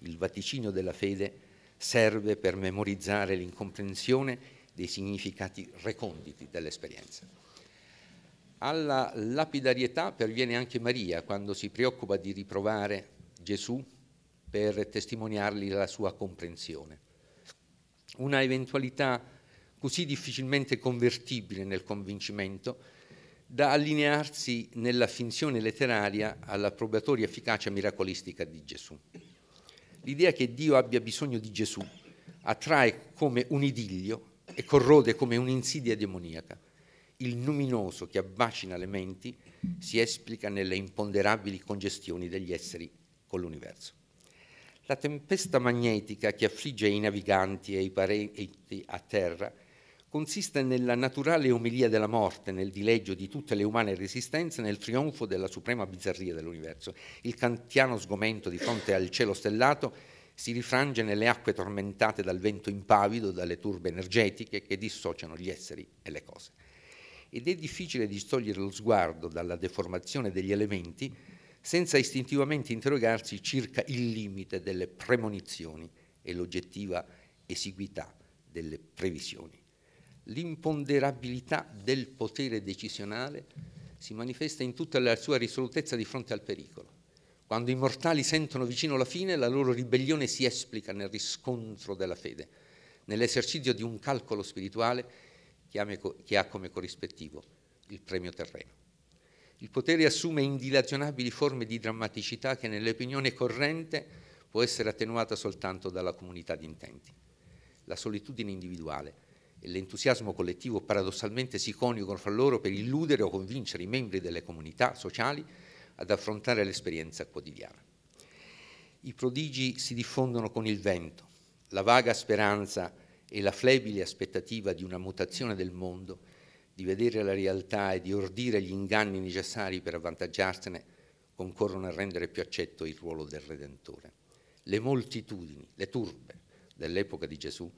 Il vaticinio della fede serve per memorizzare l'incomprensione dei significati reconditi dell'esperienza. Alla lapidarietà perviene anche Maria quando si preoccupa di riprovare Gesù per testimoniargli la sua comprensione. Una eventualità così difficilmente convertibile nel convincimento da allinearsi nella finzione letteraria alla probatoria efficacia miracolistica di Gesù. L'idea che Dio abbia bisogno di Gesù attrae come un idillio e corrode come un'insidia demoniaca. Il luminoso che abbacina le menti si esplica nelle imponderabili congestioni degli esseri con l'universo. La tempesta magnetica che affligge i naviganti e i parenti a terra consiste nella naturale omilia della morte, nel dileggio di tutte le umane resistenze, nel trionfo della suprema bizzarria dell'universo. Il kantiano sgomento di fronte al cielo stellato si rifrange nelle acque tormentate dal vento impavido, dalle turbe energetiche che dissociano gli esseri e le cose. Ed è difficile distogliere lo sguardo dalla deformazione degli elementi senza istintivamente interrogarsi circa il limite delle premonizioni e l'oggettiva esiguità delle previsioni. L'imponderabilità del potere decisionale si manifesta in tutta la sua risolutezza di fronte al pericolo quando i mortali sentono vicino la fine, la loro ribellione si esplica nel riscontro della fede, nell'esercizio di un calcolo spirituale che ha come corrispettivo il premio terreno. Il potere assume indilazionabili forme di drammaticità che nell'opinione corrente può essere attenuata soltanto dalla comunità di intenti. La solitudine individuale e l'entusiasmo collettivo paradossalmente si coniugano fra loro per illudere o convincere i membri delle comunità sociali ad affrontare l'esperienza quotidiana. I prodigi si diffondono con il vento, la vaga speranza e la flebile aspettativa di una mutazione del mondo, di vedere la realtà e di ordire gli inganni necessari per avvantaggiarsene, concorrono a rendere più accetto il ruolo del Redentore. Le moltitudini, le turbe dell'epoca di Gesù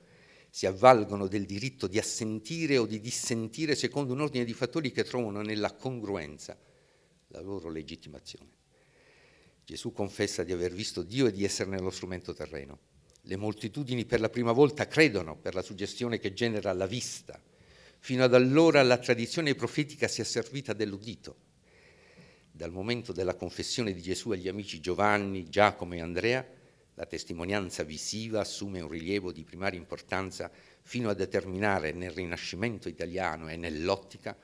si avvalgono del diritto di assentire o di dissentire secondo un ordine di fattori che trovano nella congruenza la loro legittimazione. Gesù confessa di aver visto Dio e di esserne lo strumento terreno. Le moltitudini per la prima volta credono per la suggestione che genera la vista. Fino ad allora la tradizione profetica si è servita dell'udito. Dal momento della confessione di Gesù agli amici Giovanni, Giacomo e Andrea, la testimonianza visiva assume un rilievo di primaria importanza fino a determinare nel Rinascimento italiano e nell'ottica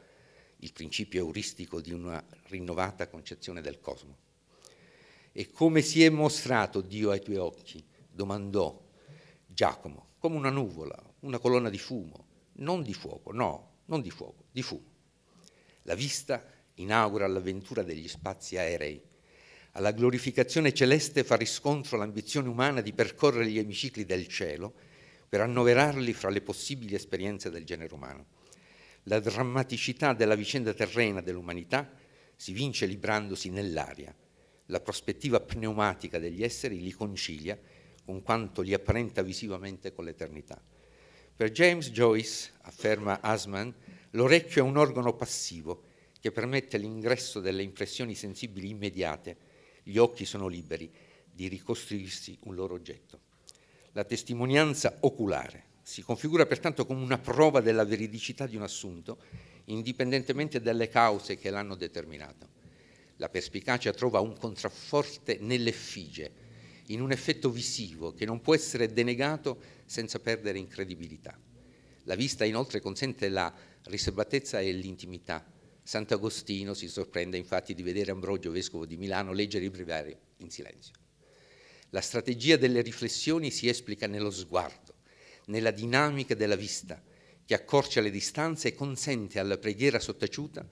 il principio euristico di una rinnovata concezione del cosmo. E come si è mostrato Dio ai tuoi occhi? domandò Giacomo, come una nuvola, una colonna di fumo, non di fuoco, no, non di fuoco, di fumo. La vista inaugura l'avventura degli spazi aerei. Alla glorificazione celeste fa riscontro l'ambizione umana di percorrere gli emicicli del cielo per annoverarli fra le possibili esperienze del genere umano la drammaticità della vicenda terrena dell'umanità si vince librandosi nell'aria. La prospettiva pneumatica degli esseri li concilia con quanto li apparenta visivamente con l'eternità. Per James Joyce, afferma Asman, l'orecchio è un organo passivo che permette l'ingresso delle impressioni sensibili immediate. Gli occhi sono liberi di ricostruirsi un loro oggetto. La testimonianza oculare si configura pertanto come una prova della veridicità di un assunto, indipendentemente dalle cause che l'hanno determinato. La perspicacia trova un contrafforte nell'effigie, in un effetto visivo che non può essere denegato senza perdere incredibilità. La vista inoltre consente la riservatezza e l'intimità. Sant'Agostino si sorprende infatti di vedere Ambrogio, vescovo di Milano, leggere i breviari in silenzio. La strategia delle riflessioni si esplica nello sguardo nella dinamica della vista, che accorcia le distanze e consente alla preghiera sottaciuta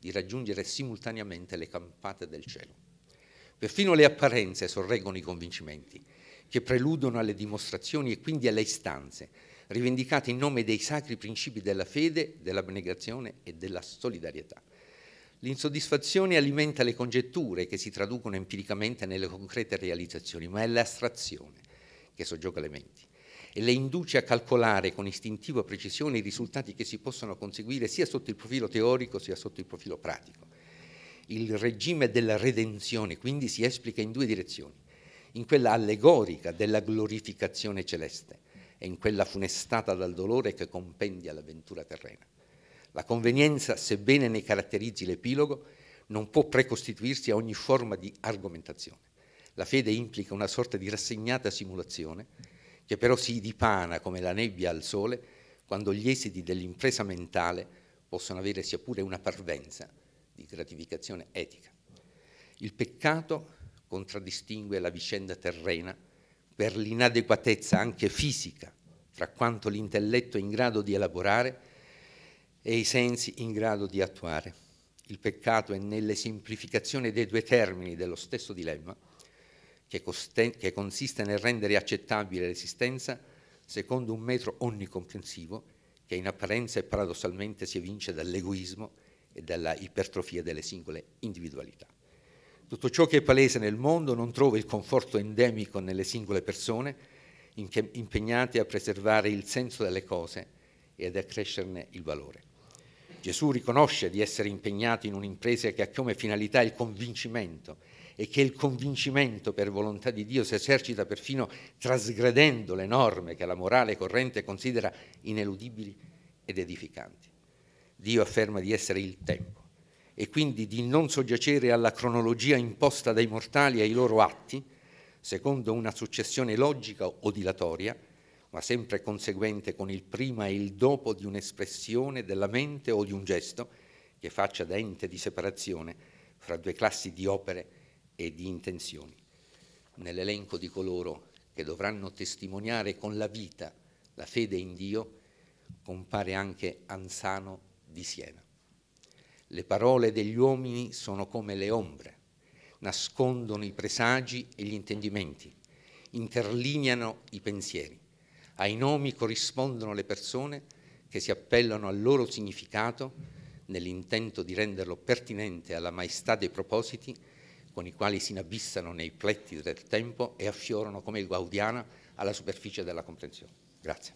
di raggiungere simultaneamente le campate del cielo. Perfino le apparenze sorreggono i convincimenti, che preludono alle dimostrazioni e quindi alle istanze, rivendicate in nome dei sacri principi della fede, dell'abnegazione e della solidarietà. L'insoddisfazione alimenta le congetture che si traducono empiricamente nelle concrete realizzazioni, ma è l'astrazione che soggioga le menti e le induce a calcolare con istintiva precisione i risultati che si possono conseguire sia sotto il profilo teorico sia sotto il profilo pratico. Il regime della redenzione quindi si esplica in due direzioni, in quella allegorica della glorificazione celeste e in quella funestata dal dolore che compendia l'avventura terrena. La convenienza, sebbene ne caratterizzi l'epilogo, non può precostituirsi a ogni forma di argomentazione. La fede implica una sorta di rassegnata simulazione che però si dipana come la nebbia al sole quando gli esiti dell'impresa mentale possono avere sia pure una parvenza di gratificazione etica. Il peccato contraddistingue la vicenda terrena per l'inadeguatezza anche fisica fra quanto l'intelletto è in grado di elaborare e i sensi in grado di attuare. Il peccato è nelle semplificazioni dei due termini dello stesso dilemma, che, coste- che consiste nel rendere accettabile l'esistenza secondo un metro onnicomprensivo che in apparenza e paradossalmente si evince dall'egoismo e dalla ipertrofia delle singole individualità. Tutto ciò che è palese nel mondo non trova il conforto endemico nelle singole persone impegnate a preservare il senso delle cose e ad accrescerne il valore. Gesù riconosce di essere impegnato in un'impresa che ha come finalità il convincimento e che il convincimento per volontà di Dio si esercita perfino trasgredendo le norme che la morale corrente considera ineludibili ed edificanti. Dio afferma di essere il tempo e quindi di non soggiacere alla cronologia imposta dai mortali e ai loro atti, secondo una successione logica o dilatoria, ma sempre conseguente con il prima e il dopo di un'espressione della mente o di un gesto che faccia da ente di separazione fra due classi di opere e di intenzioni. Nell'elenco di coloro che dovranno testimoniare con la vita la fede in Dio compare anche Anzano di Siena. Le parole degli uomini sono come le ombre, nascondono i presagi e gli intendimenti, interlineano i pensieri. Ai nomi corrispondono le persone che si appellano al loro significato nell'intento di renderlo pertinente alla maestà dei propositi con i quali si inabissano nei pletti del tempo e affiorano come il Gaudiana alla superficie della comprensione. Grazie.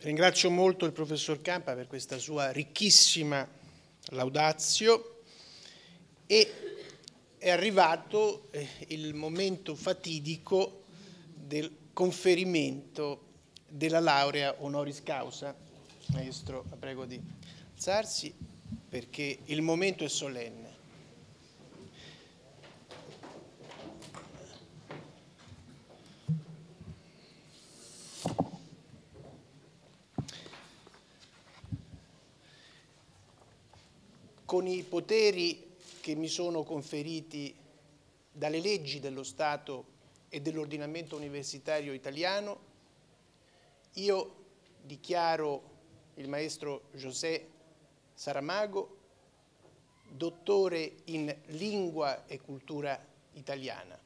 Ringrazio molto il professor Campa per questa sua ricchissima laudazio e è arrivato eh, il momento fatidico del conferimento della laurea honoris causa. Maestro, la prego di alzarsi perché il momento è solenne. Con i poteri che mi sono conferiti dalle leggi dello Stato e dell'ordinamento universitario italiano, io dichiaro il maestro José Saramago dottore in lingua e cultura italiana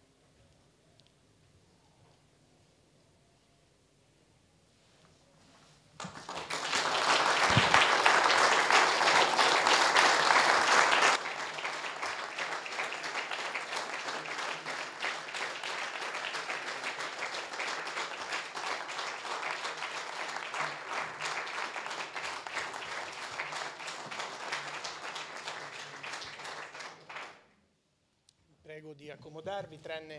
di accomodarvi, tranne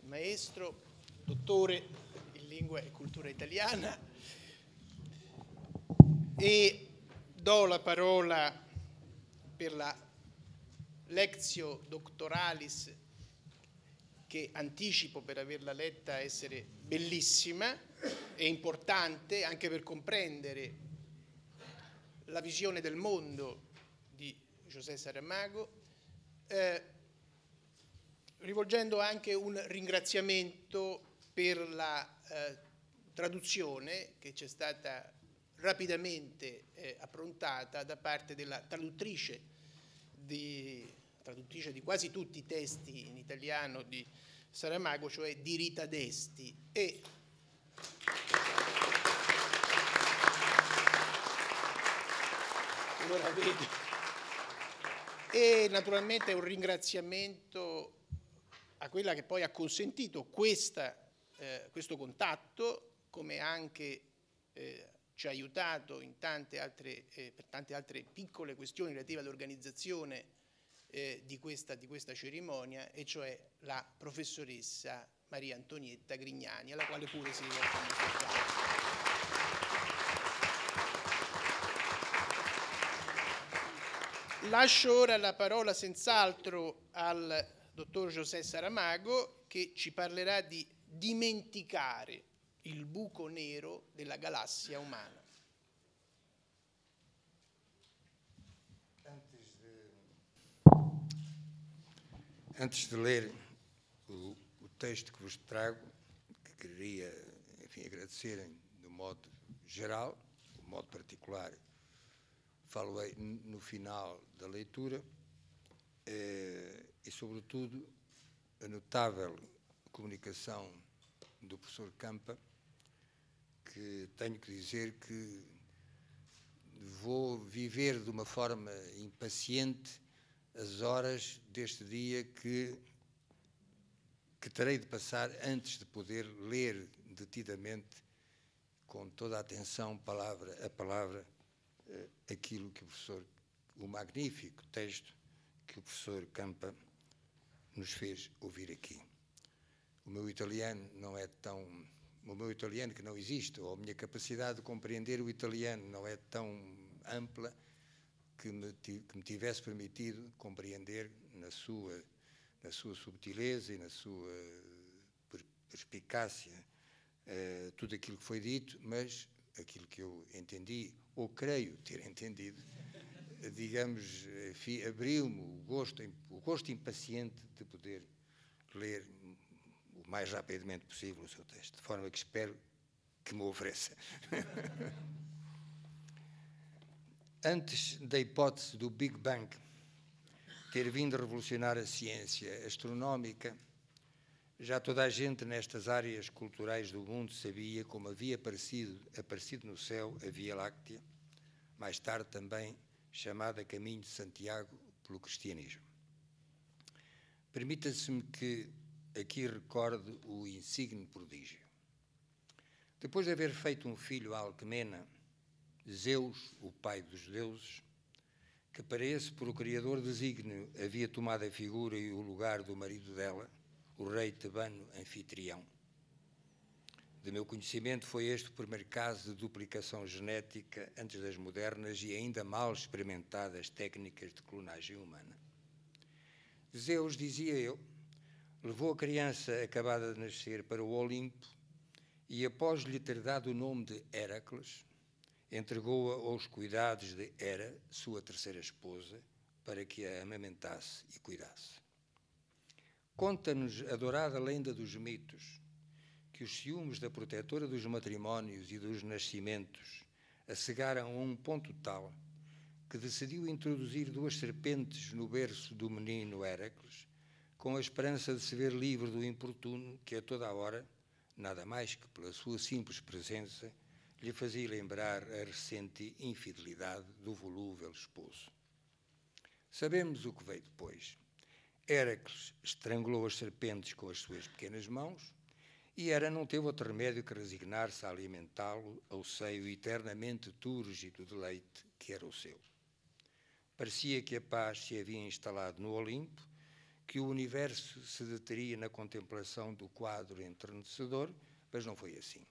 il maestro, dottore in lingua e cultura italiana. E do la parola per la Lectio Doctoralis che anticipo per averla letta essere bellissima e importante anche per comprendere la visione del mondo di José Saramago, eh, rivolgendo anche un ringraziamento per la eh, traduzione che c'è stata rapidamente eh, approntata da parte della traduttrice di, traduttrice di, quasi tutti i testi in italiano di Saramago, cioè di Rita Desti. E e naturalmente un ringraziamento a quella che poi ha consentito questa, eh, questo contatto, come anche eh, ci ha aiutato tante altre, eh, per tante altre piccole questioni relative all'organizzazione eh, di questa, di, questa, cerimonia, e cioè la professoressa Maria Antonietta Grignani, alla quale pure si rivolge Lascio ora la parola senz'altro al dottor José Saramago, che ci parlerà di dimenticare il buco nero della galassia umana. Antes de, ler o, o, texto que vos trago, que queria enfim, agradecerem do modo geral, do modo particular, falo no final da leitura eh, e, sobretudo, a notável comunicação do professor Campa, que tenho que dizer que vou viver de uma forma impaciente as horas deste dia que, que terei de passar antes de poder ler detidamente, com toda a atenção, palavra a palavra, eh, aquilo que o professor, o magnífico texto que o professor Campa nos fez ouvir aqui. O meu italiano não é tão. O meu italiano que não existe, ou a minha capacidade de compreender o italiano não é tão ampla que me, que me tivesse permitido compreender na sua, na sua subtileza e na sua perspicácia eh, tudo aquilo que foi dito, mas aquilo que eu entendi, ou creio ter entendido, digamos, abriu-me o gosto, o gosto impaciente de poder ler o mais rapidamente possível o seu texto, de forma que espero que me ofereça. Antes da hipótese do Big Bang ter vindo a revolucionar a ciência astronómica, já toda a gente nestas áreas culturais do mundo sabia como havia aparecido, aparecido no céu a Via Láctea, mais tarde também chamada Caminho de Santiago pelo Cristianismo. Permita-se-me que aqui recorde o insigne prodígio. Depois de haver feito um filho a Alcmena, Zeus, o pai dos deuses, que parece por o criador desígnio havia tomado a figura e o lugar do marido dela, o rei tebano anfitrião, de meu conhecimento, foi este o primeiro caso de duplicação genética antes das modernas e ainda mal experimentadas técnicas de clonagem humana. Zeus, dizia eu, levou a criança acabada de nascer para o Olimpo e, após lhe ter dado o nome de Heracles, entregou-a aos cuidados de Hera, sua terceira esposa, para que a amamentasse e cuidasse. Conta-nos a dourada lenda dos mitos que os ciúmes da protetora dos matrimónios e dos nascimentos a cegaram a um ponto tal que decidiu introduzir duas serpentes no berço do menino Héracles, com a esperança de se ver livre do importuno que a toda a hora, nada mais que pela sua simples presença, lhe fazia lembrar a recente infidelidade do volúvel esposo. Sabemos o que veio depois. Héracles estrangulou as serpentes com as suas pequenas mãos, e Hera não teve outro remédio que resignar-se a alimentá-lo ao seio eternamente túrgido de leite que era o seu. Parecia que a paz se havia instalado no Olimpo, que o universo se deteria na contemplação do quadro enternecedor, mas não foi assim.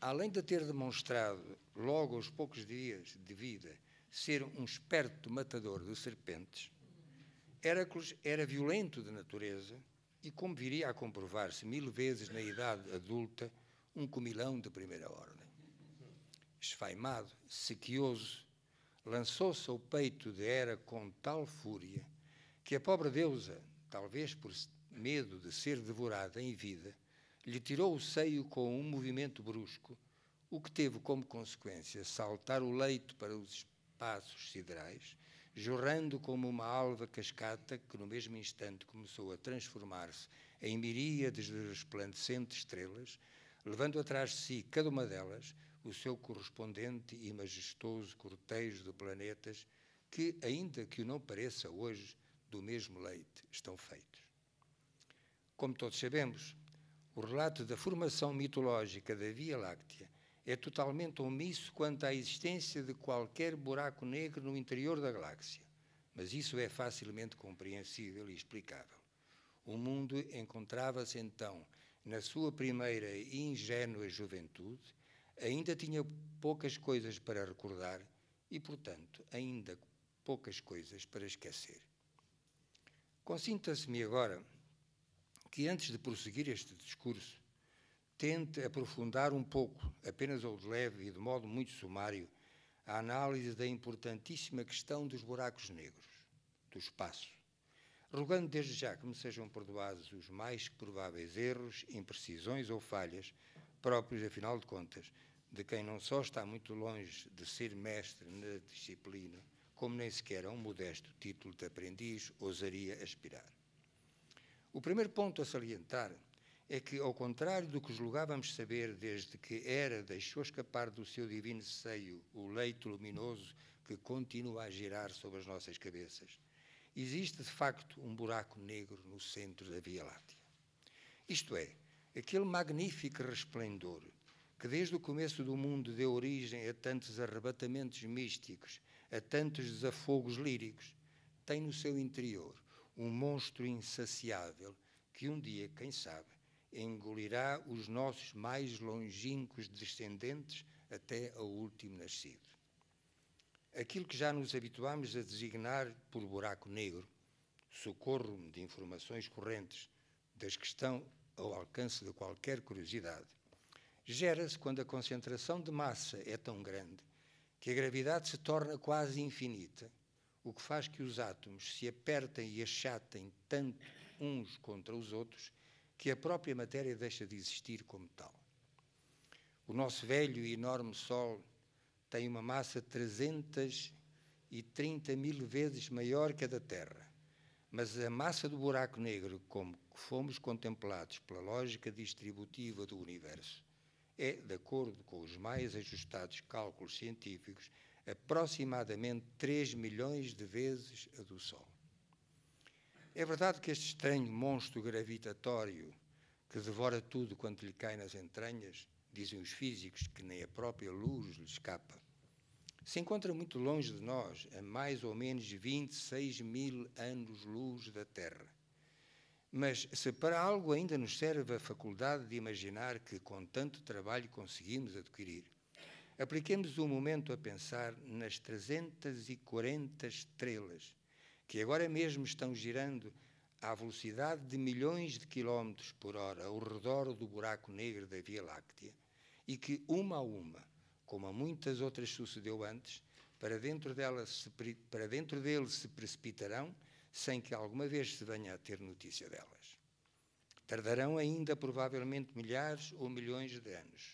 Além de ter demonstrado, logo aos poucos dias de vida, ser um esperto matador de serpentes, Hércules era violento de natureza e como viria a comprovar-se mil vezes na idade adulta, um comilão de primeira ordem. Esfaimado, sequioso, lançou-se ao peito de Hera com tal fúria que a pobre deusa, talvez por medo de ser devorada em vida, lhe tirou o seio com um movimento brusco, o que teve como consequência saltar o leito para os espaços siderais jorrando como uma alva cascata que no mesmo instante começou a transformar-se em miríades de resplandecentes estrelas, levando atrás de si cada uma delas o seu correspondente e majestoso cortejo de planetas que, ainda que o não pareça hoje, do mesmo leite estão feitos. Como todos sabemos, o relato da formação mitológica da Via Láctea é totalmente omisso quanto à existência de qualquer buraco negro no interior da galáxia, mas isso é facilmente compreensível e explicável. O mundo encontrava-se então na sua primeira e ingênua juventude, ainda tinha poucas coisas para recordar e, portanto, ainda poucas coisas para esquecer. Consinta-se-me agora que, antes de prosseguir este discurso, tente aprofundar um pouco, apenas ou de leve e de modo muito sumário, a análise da importantíssima questão dos buracos negros, do espaço, rogando desde já que me sejam perdoados os mais prováveis erros, imprecisões ou falhas, próprios, afinal de contas, de quem não só está muito longe de ser mestre na disciplina, como nem sequer a um modesto título de aprendiz ousaria aspirar. O primeiro ponto a salientar é que, ao contrário do que julgávamos saber desde que Hera deixou escapar do seu divino seio o leito luminoso que continua a girar sobre as nossas cabeças, existe de facto um buraco negro no centro da Via Láctea. Isto é, aquele magnífico resplendor que desde o começo do mundo deu origem a tantos arrebatamentos místicos, a tantos desafogos líricos, tem no seu interior um monstro insaciável que um dia, quem sabe, engolirá os nossos mais longínquos descendentes até ao último nascido. Aquilo que já nos habituámos a designar por buraco negro, socorro-me de informações correntes, das que estão ao alcance de qualquer curiosidade, gera-se quando a concentração de massa é tão grande que a gravidade se torna quase infinita, o que faz que os átomos se apertem e achatem tanto uns contra os outros que a própria matéria deixa de existir como tal. O nosso velho e enorme Sol tem uma massa 330 mil vezes maior que a da Terra, mas a massa do buraco negro, como fomos contemplados pela lógica distributiva do Universo, é, de acordo com os mais ajustados cálculos científicos, aproximadamente 3 milhões de vezes a do Sol. É verdade que este estranho monstro gravitatório que devora tudo quanto lhe cai nas entranhas, dizem os físicos que nem a própria luz lhe escapa, se encontra muito longe de nós, a mais ou menos 26 mil anos-luz da Terra. Mas se para algo ainda nos serve a faculdade de imaginar que com tanto trabalho conseguimos adquirir, apliquemos um momento a pensar nas 340 estrelas que agora mesmo estão girando à velocidade de milhões de quilómetros por hora ao redor do buraco negro da Via Láctea e que, uma a uma, como a muitas outras sucedeu antes, para dentro, dela se, para dentro dele se precipitarão sem que alguma vez se venha a ter notícia delas. Tardarão ainda provavelmente milhares ou milhões de anos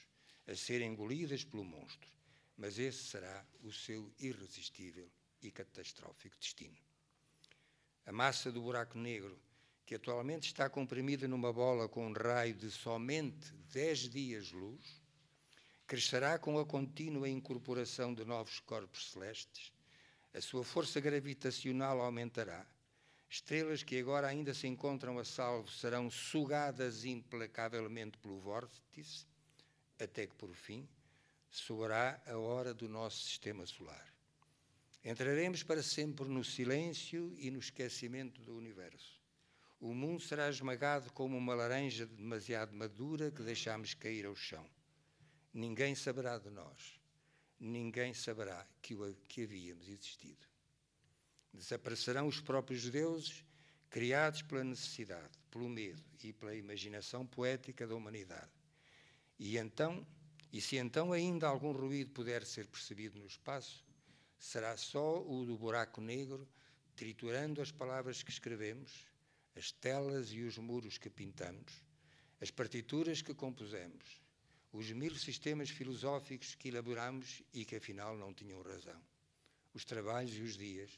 a serem engolidas pelo monstro, mas esse será o seu irresistível e catastrófico destino a massa do buraco negro, que atualmente está comprimida numa bola com um raio de somente 10 dias-luz, crescerá com a contínua incorporação de novos corpos celestes, a sua força gravitacional aumentará, estrelas que agora ainda se encontram a salvo serão sugadas implacavelmente pelo vórtice, até que, por fim, soará a hora do nosso sistema solar. Entraremos para sempre no silêncio e no esquecimento do universo. O mundo será esmagado como uma laranja demasiado madura que deixamos cair ao chão. Ninguém saberá de nós. Ninguém saberá que, o, que havíamos existido. Desaparecerão os próprios deuses, criados pela necessidade, pelo medo e pela imaginação poética da humanidade. E então, e se então ainda algum ruído puder ser percebido no espaço, será só o do buraco negro, triturando as palavras que escrevemos, as telas e os muros que pintamos, as partituras que compusemos, os mil sistemas filosóficos que elaboramos e que afinal não tinham razão, os trabalhos e os dias,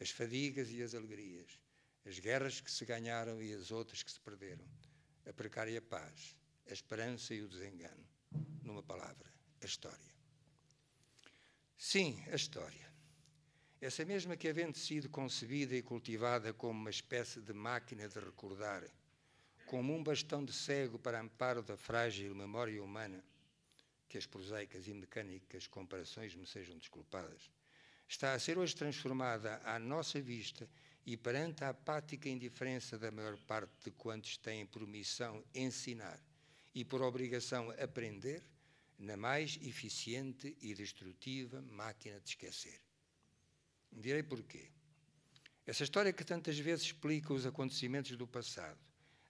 as fadigas e as alegrias, as guerras que se ganharam e as outras que se perderam, a precária paz, a esperança e o desengano. Numa palavra, a história. Sim, a história. Essa mesma que, havendo sido concebida e cultivada como uma espécie de máquina de recordar, como um bastão de cego para amparo da frágil memória humana, que as prosaicas e mecânicas comparações me sejam desculpadas, está a ser hoje transformada à nossa vista e perante a apática indiferença da maior parte de quantos têm por missão ensinar e por obrigação aprender, na mais eficiente e destrutiva máquina de esquecer. Direi porquê. Essa história que tantas vezes explica os acontecimentos do passado,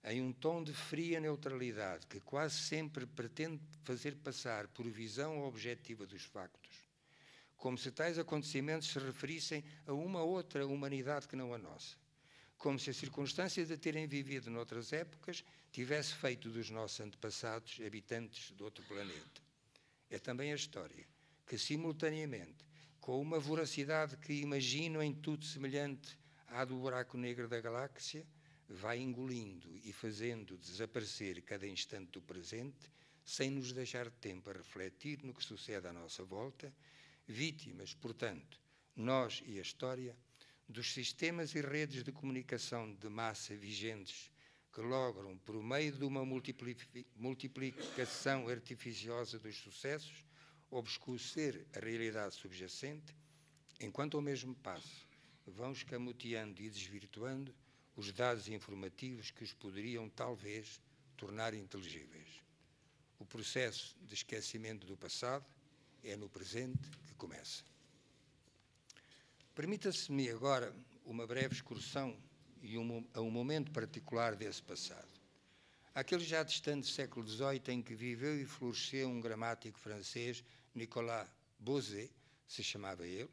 em um tom de fria neutralidade que quase sempre pretende fazer passar por visão objetiva dos factos, como se tais acontecimentos se referissem a uma outra humanidade que não a nossa, como se a circunstância de terem vivido noutras épocas tivesse feito dos nossos antepassados habitantes de outro planeta é também a história que, simultaneamente, com uma voracidade que imagino em tudo semelhante à do buraco negro da galáxia, vai engolindo e fazendo desaparecer cada instante do presente, sem nos deixar tempo a refletir no que sucede à nossa volta, vítimas, portanto, nós e a história, dos sistemas e redes de comunicação de massa vigentes que logram, por meio de uma multiplicação artificiosa dos sucessos, obscurecer a realidade subjacente, enquanto ao mesmo passo vão escamoteando e desvirtuando os dados informativos que os poderiam, talvez, tornar inteligíveis. O processo de esquecimento do passado é no presente que começa. Permita-se-me agora uma breve excursão e um, a um momento particular desse passado. Aquele já distante século XVIII em que viveu e floresceu um gramático francês, Nicolas Beauzet, se chamava ele,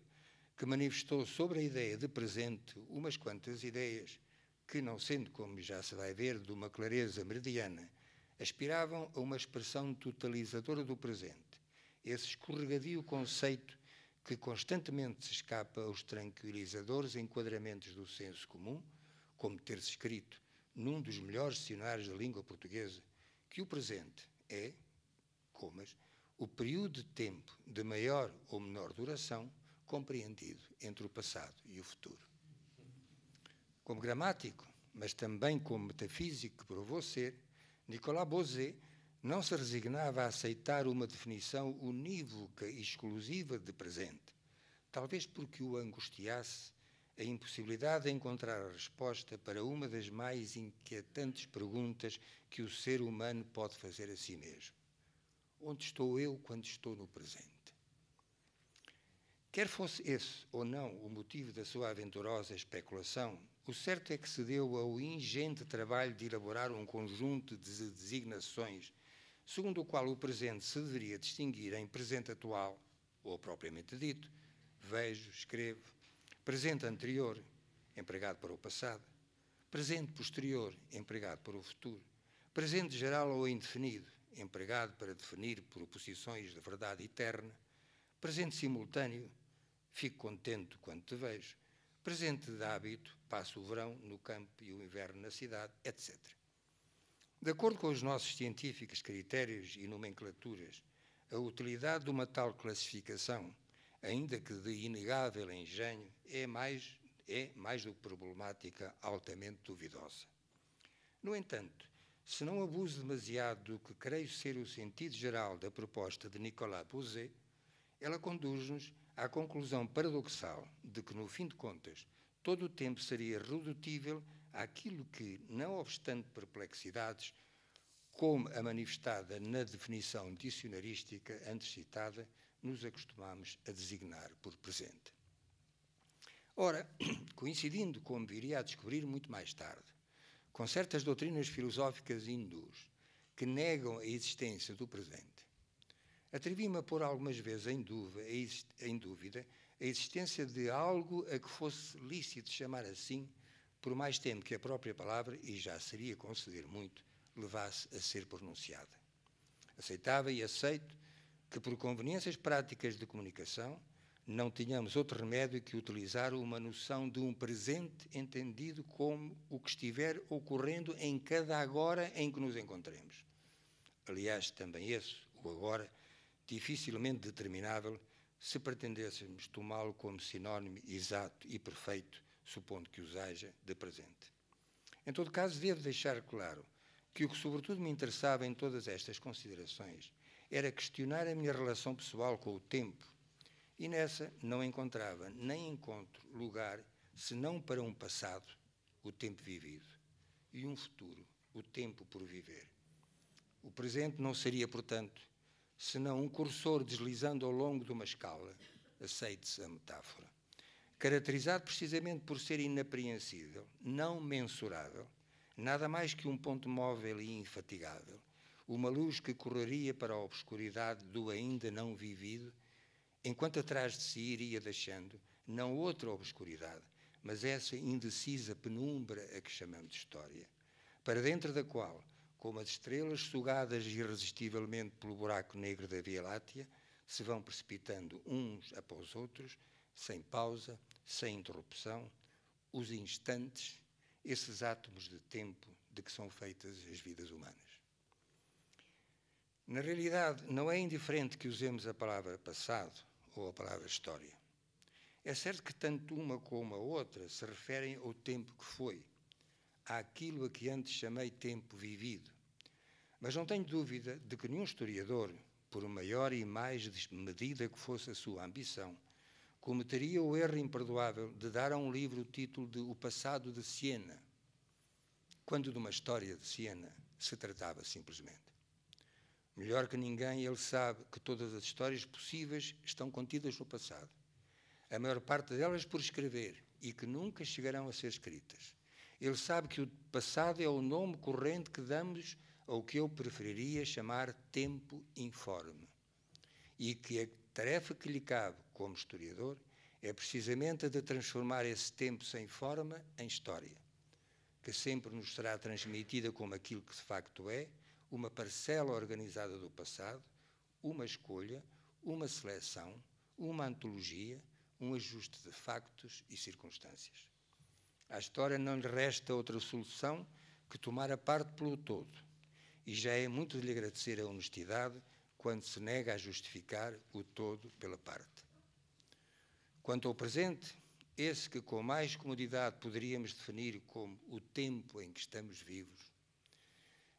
que manifestou sobre a ideia de presente umas quantas ideias que, não sendo, como já se vai ver, de uma clareza meridiana, aspiravam a uma expressão totalizadora do presente, esse escorregadio conceito que constantemente se escapa aos tranquilizadores enquadramentos do senso comum como ter-se escrito num dos melhores dicionários da língua portuguesa, que o presente é, comas, o período de tempo de maior ou menor duração compreendido entre o passado e o futuro. Como gramático, mas também como metafísico que provou ser, Nicolas Bozé não se resignava a aceitar uma definição unívoca e exclusiva de presente, talvez porque o angustiasse a impossibilidade de encontrar a resposta para uma das mais inquietantes perguntas que o ser humano pode fazer a si mesmo: Onde estou eu quando estou no presente? Quer fosse esse ou não o motivo da sua aventurosa especulação, o certo é que se deu ao ingente trabalho de elaborar um conjunto de designações, segundo o qual o presente se deveria distinguir em presente atual, ou propriamente dito, vejo, escrevo, Presente anterior, empregado para o passado. Presente posterior, empregado para o futuro. Presente geral ou indefinido, empregado para definir proposições de verdade eterna. Presente simultâneo, fico contente quando te vejo. Presente de hábito, passo o verão no campo e o inverno na cidade, etc. De acordo com os nossos científicos critérios e nomenclaturas, a utilidade de uma tal classificação ainda que de inegável engenho, é mais, é mais do que problemática altamente duvidosa. No entanto, se não abuso demasiado do que creio ser o sentido geral da proposta de Nicolas Bouzet, ela conduz-nos à conclusão paradoxal de que, no fim de contas, todo o tempo seria redutível àquilo que, não obstante perplexidades, como a manifestada na definição dicionarística antes citada, nos acostumamos a designar por presente. Ora, coincidindo, como viria a descobrir muito mais tarde, com certas doutrinas filosóficas hindus que negam a existência do presente, atrevi-me a pôr algumas vezes em dúvida, em dúvida a existência de algo a que fosse lícito chamar assim, por mais tempo que a própria palavra, e já seria conceder muito, levasse a ser pronunciada. Aceitava e aceito que, por conveniências práticas de comunicação, não tínhamos outro remédio que utilizar uma noção de um presente entendido como o que estiver ocorrendo em cada agora em que nos encontremos. Aliás, também esse, o agora, dificilmente determinável se pretendêssemos tomá-lo como sinónimo exato e perfeito, supondo que os haja, de presente. Em todo caso, devo deixar claro que o que sobretudo me interessava em todas estas considerações era questionar a minha relação pessoal com o tempo. E nessa não encontrava nem encontro lugar senão para um passado, o tempo vivido, e um futuro, o tempo por viver. O presente não seria, portanto, senão um cursor deslizando ao longo de uma escala, aceite-se a metáfora. Caracterizado precisamente por ser inapreensível, não mensurável, nada mais que um ponto móvel e infatigável, uma luz que correria para a obscuridade do ainda não vivido, enquanto atrás de si iria deixando não outra obscuridade, mas essa indecisa penumbra a que chamamos de história, para dentro da qual, como as estrelas sugadas irresistivelmente pelo buraco negro da Via Láctea, se vão precipitando uns após outros, sem pausa, sem interrupção, os instantes, esses átomos de tempo de que são feitas as vidas humanas. Na realidade, não é indiferente que usemos a palavra passado ou a palavra história. É certo que tanto uma como a outra se referem ao tempo que foi, àquilo a que antes chamei tempo vivido. Mas não tenho dúvida de que nenhum historiador, por maior e mais desmedida que fosse a sua ambição, cometeria o erro imperdoável de dar a um livro o título de O Passado de Siena, quando de uma história de Siena se tratava simplesmente. Melhor que ninguém, ele sabe que todas as histórias possíveis estão contidas no passado, a maior parte delas por escrever e que nunca chegarão a ser escritas. Ele sabe que o passado é o nome corrente que damos ao que eu preferiria chamar tempo informe, e que a tarefa que lhe cabe, como historiador, é precisamente a de transformar esse tempo sem forma em história, que sempre nos será transmitida como aquilo que de facto é uma parcela organizada do passado, uma escolha, uma seleção, uma antologia, um ajuste de factos e circunstâncias. À história não lhe resta outra solução que tomar a parte pelo todo, e já é muito de lhe agradecer a honestidade quando se nega a justificar o todo pela parte. Quanto ao presente, esse que com mais comodidade poderíamos definir como o tempo em que estamos vivos,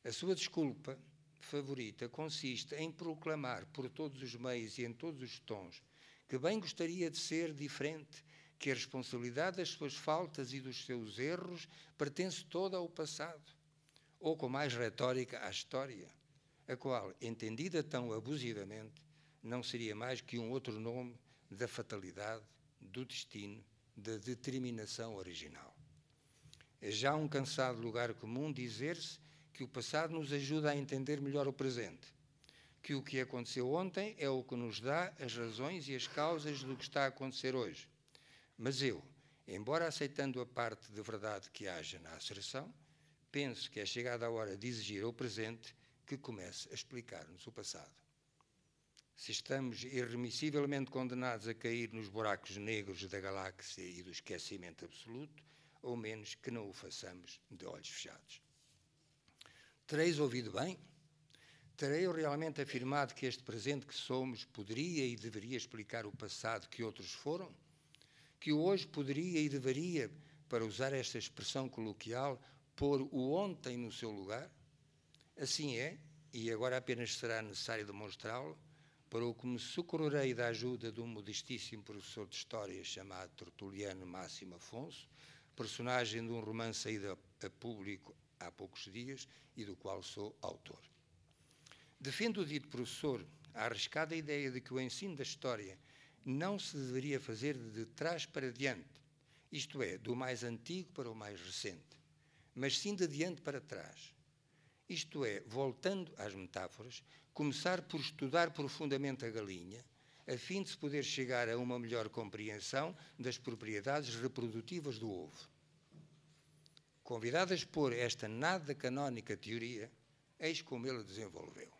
a sua desculpa favorita consiste em proclamar por todos os meios e em todos os tons que bem gostaria de ser diferente, que a responsabilidade das suas faltas e dos seus erros pertence toda ao passado, ou com mais retórica, à história, a qual, entendida tão abusivamente, não seria mais que um outro nome da fatalidade, do destino, da determinação original. É já um cansado lugar comum dizer-se que o passado nos ajuda a entender melhor o presente, que o que aconteceu ontem é o que nos dá as razões e as causas do que está a acontecer hoje. Mas eu, embora aceitando a parte de verdade que haja na acerção, penso que é chegada a hora de exigir ao presente que comece a explicar-nos o passado. Se estamos irremissivelmente condenados a cair nos buracos negros da galáxia e do esquecimento absoluto, ao menos que não o façamos de olhos fechados. Tereis ouvido bem? Terei eu realmente afirmado que este presente que somos poderia e deveria explicar o passado que outros foram? Que o hoje poderia e deveria, para usar esta expressão coloquial, pôr o ontem no seu lugar? Assim é, e agora apenas será necessário demonstrá-lo, para o que me socorrerei da ajuda de um modestíssimo professor de História chamado Tertuliano Máximo Afonso, personagem de um romance saído a público há poucos dias e do qual sou autor. Defendo o dito professor a arriscada ideia de que o ensino da história não se deveria fazer de trás para diante, isto é, do mais antigo para o mais recente, mas sim de diante para trás. Isto é, voltando às metáforas, começar por estudar profundamente a galinha, a fim de se poder chegar a uma melhor compreensão das propriedades reprodutivas do ovo convidado a expor esta nada canónica teoria, eis como ele a desenvolveu.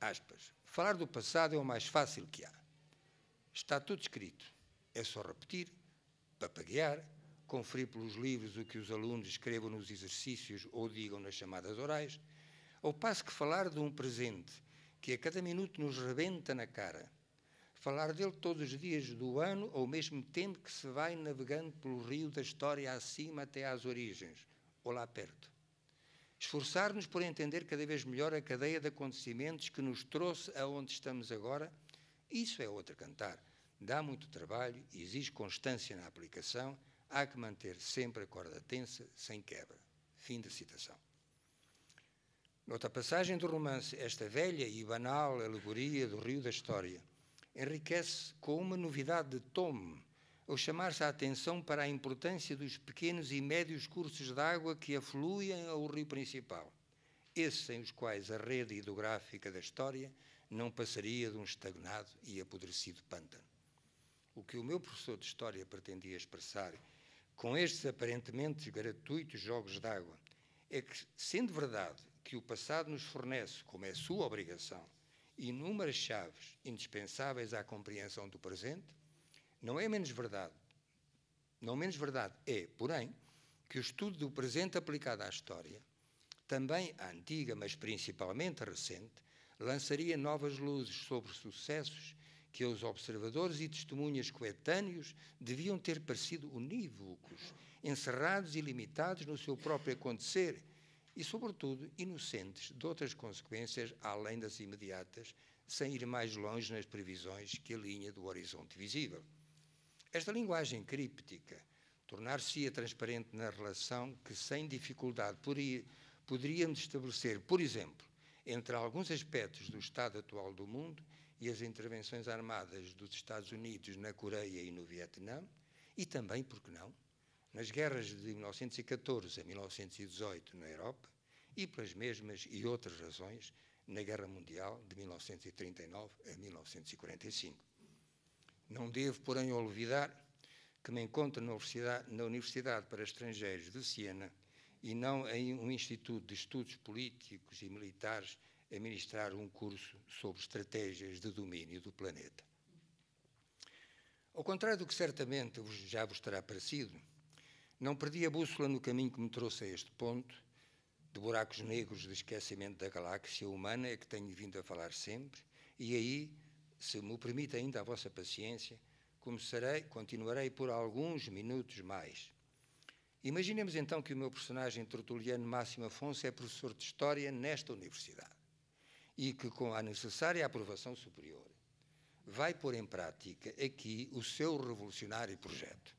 Aspas. Falar do passado é o mais fácil que há. Está tudo escrito. É só repetir, papaguear, conferir pelos livros o que os alunos escrevam nos exercícios ou digam nas chamadas orais, ao passo que falar de um presente que a cada minuto nos rebenta na cara, falar dele todos os dias do ano, ao mesmo tempo que se vai navegando pelo rio da história acima até às origens, ou lá perto. Esforçar-nos por entender cada vez melhor a cadeia de acontecimentos que nos trouxe aonde estamos agora, isso é outro cantar. Dá muito trabalho, exige constância na aplicação, há que manter sempre a corda tensa, sem quebra. Fim da citação. Noutra passagem do romance, esta velha e banal alegoria do rio da história, enriquece com uma novidade de tom, ao chamar-se a atenção para a importância dos pequenos e médios cursos de água que afluem ao rio principal, esses sem os quais a rede hidrográfica da história não passaria de um estagnado e apodrecido pântano. O que o meu professor de História pretendia expressar com estes aparentemente gratuitos jogos de água é que, sendo verdade que o passado nos fornece, como é sua obrigação, inúmeras chaves indispensáveis à compreensão do presente, não é menos verdade, não menos verdade é, porém, que o estudo do presente aplicado à história, também à antiga, mas principalmente recente, lançaria novas luzes sobre sucessos que os observadores e testemunhas coetâneos deviam ter parecido unívocos, encerrados e limitados no seu próprio acontecer, e, sobretudo, inocentes de outras consequências além das imediatas, sem ir mais longe nas previsões que a linha do horizonte visível. Esta linguagem críptica tornar-se-ia transparente na relação que, sem dificuldade, poderíamos estabelecer, por exemplo, entre alguns aspectos do estado atual do mundo e as intervenções armadas dos Estados Unidos na Coreia e no Vietnã, e também, por que não, nas guerras de 1914 a 1918 na Europa e, pelas mesmas e outras razões, na Guerra Mundial de 1939 a 1945. Não devo, porém, olvidar que me encontro na Universidade, na Universidade para Estrangeiros de Siena e não em um Instituto de Estudos Políticos e Militares a ministrar um curso sobre estratégias de domínio do planeta. Ao contrário do que certamente já vos terá parecido, não perdi a bússola no caminho que me trouxe a este ponto, de buracos negros de esquecimento da galáxia humana, é que tenho vindo a falar sempre, e aí, se me permite ainda a vossa paciência, começarei, continuarei por alguns minutos mais. Imaginemos então que o meu personagem tertuliano Máximo Afonso é professor de História nesta universidade e que, com a necessária aprovação superior, vai pôr em prática aqui o seu revolucionário projeto.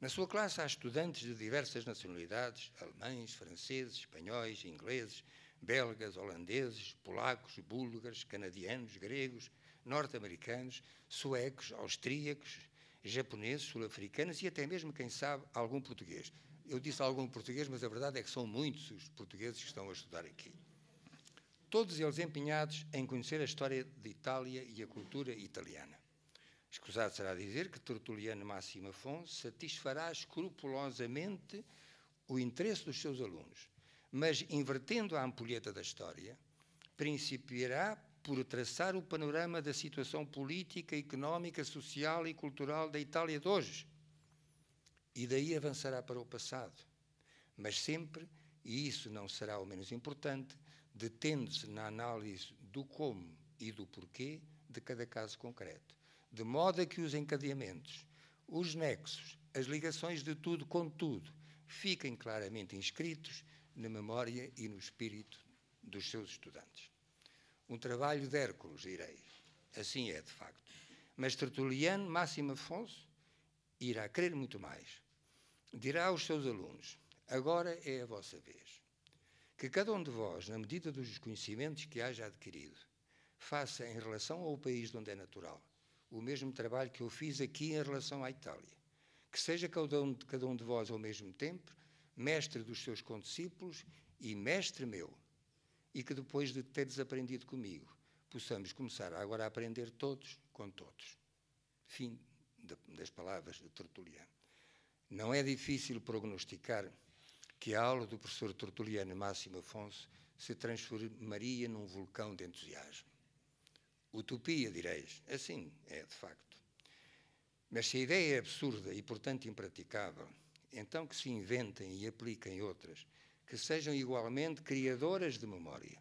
Na sua classe há estudantes de diversas nacionalidades: alemães, franceses, espanhóis, ingleses, belgas, holandeses, polacos, búlgaros, canadianos, gregos, norte-americanos, suecos, austríacos, japoneses, sul-africanos e até mesmo, quem sabe, algum português. Eu disse algum português, mas a verdade é que são muitos os portugueses que estão a estudar aqui. Todos eles empenhados em conhecer a história de Itália e a cultura italiana. Escusado será dizer que Tertuliano Máximo Afonso satisfará escrupulosamente o interesse dos seus alunos, mas, invertendo a ampulheta da história, principiará por traçar o panorama da situação política, económica, social e cultural da Itália de hoje. E daí avançará para o passado, mas sempre, e isso não será o menos importante, detendo-se na análise do como e do porquê de cada caso concreto de modo a que os encadeamentos, os nexos, as ligações de tudo com tudo fiquem claramente inscritos na memória e no espírito dos seus estudantes. Um trabalho de Hércules, irei. Assim é, de facto. Mas Tertuliano Máximo Afonso irá querer muito mais. Dirá aos seus alunos: agora é a vossa vez. Que cada um de vós, na medida dos conhecimentos que haja adquirido, faça em relação ao país de onde é natural o mesmo trabalho que eu fiz aqui em relação à Itália. Que seja cada um, cada um de vós ao mesmo tempo mestre dos seus condiscípulos e mestre meu, e que depois de teres aprendido comigo, possamos começar agora a aprender todos com todos. Fim das palavras de Tertuliano. Não é difícil prognosticar que a aula do professor Tertuliano Máximo Afonso se transformaria num vulcão de entusiasmo. Utopia, direis. Assim é, de facto. Mas se a ideia é absurda e, portanto, impraticável, então que se inventem e apliquem outras que sejam igualmente criadoras de memória.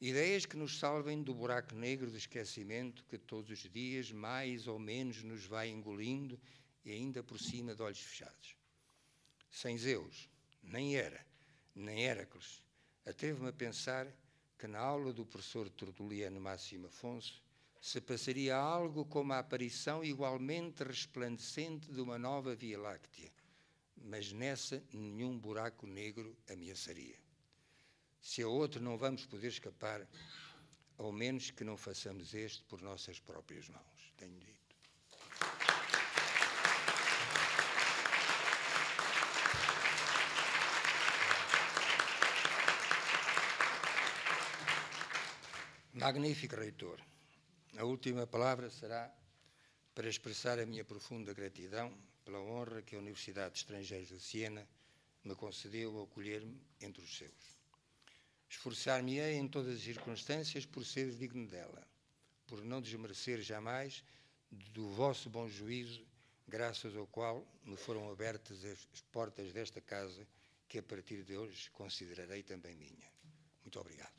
Ideias que nos salvem do buraco negro do esquecimento que todos os dias mais ou menos nos vai engolindo e ainda por cima de olhos fechados. Sem Zeus, nem Hera, nem Héracles, atrevo-me a pensar que na aula do professor Tertuliano Máximo Afonso se passaria algo como a aparição igualmente resplandecente de uma nova Via Láctea, mas nessa nenhum buraco negro ameaçaria. Se a outro não vamos poder escapar, ao menos que não façamos este por nossas próprias mãos, tenho dito. Magnífico reitor, a última palavra será para expressar a minha profunda gratidão pela honra que a Universidade de Estrangeiros de Siena me concedeu a acolher-me entre os seus. Esforçar-me-ei em todas as circunstâncias por ser digno dela, por não desmerecer jamais do vosso bom juízo, graças ao qual me foram abertas as portas desta casa, que a partir de hoje considerarei também minha. Muito obrigado.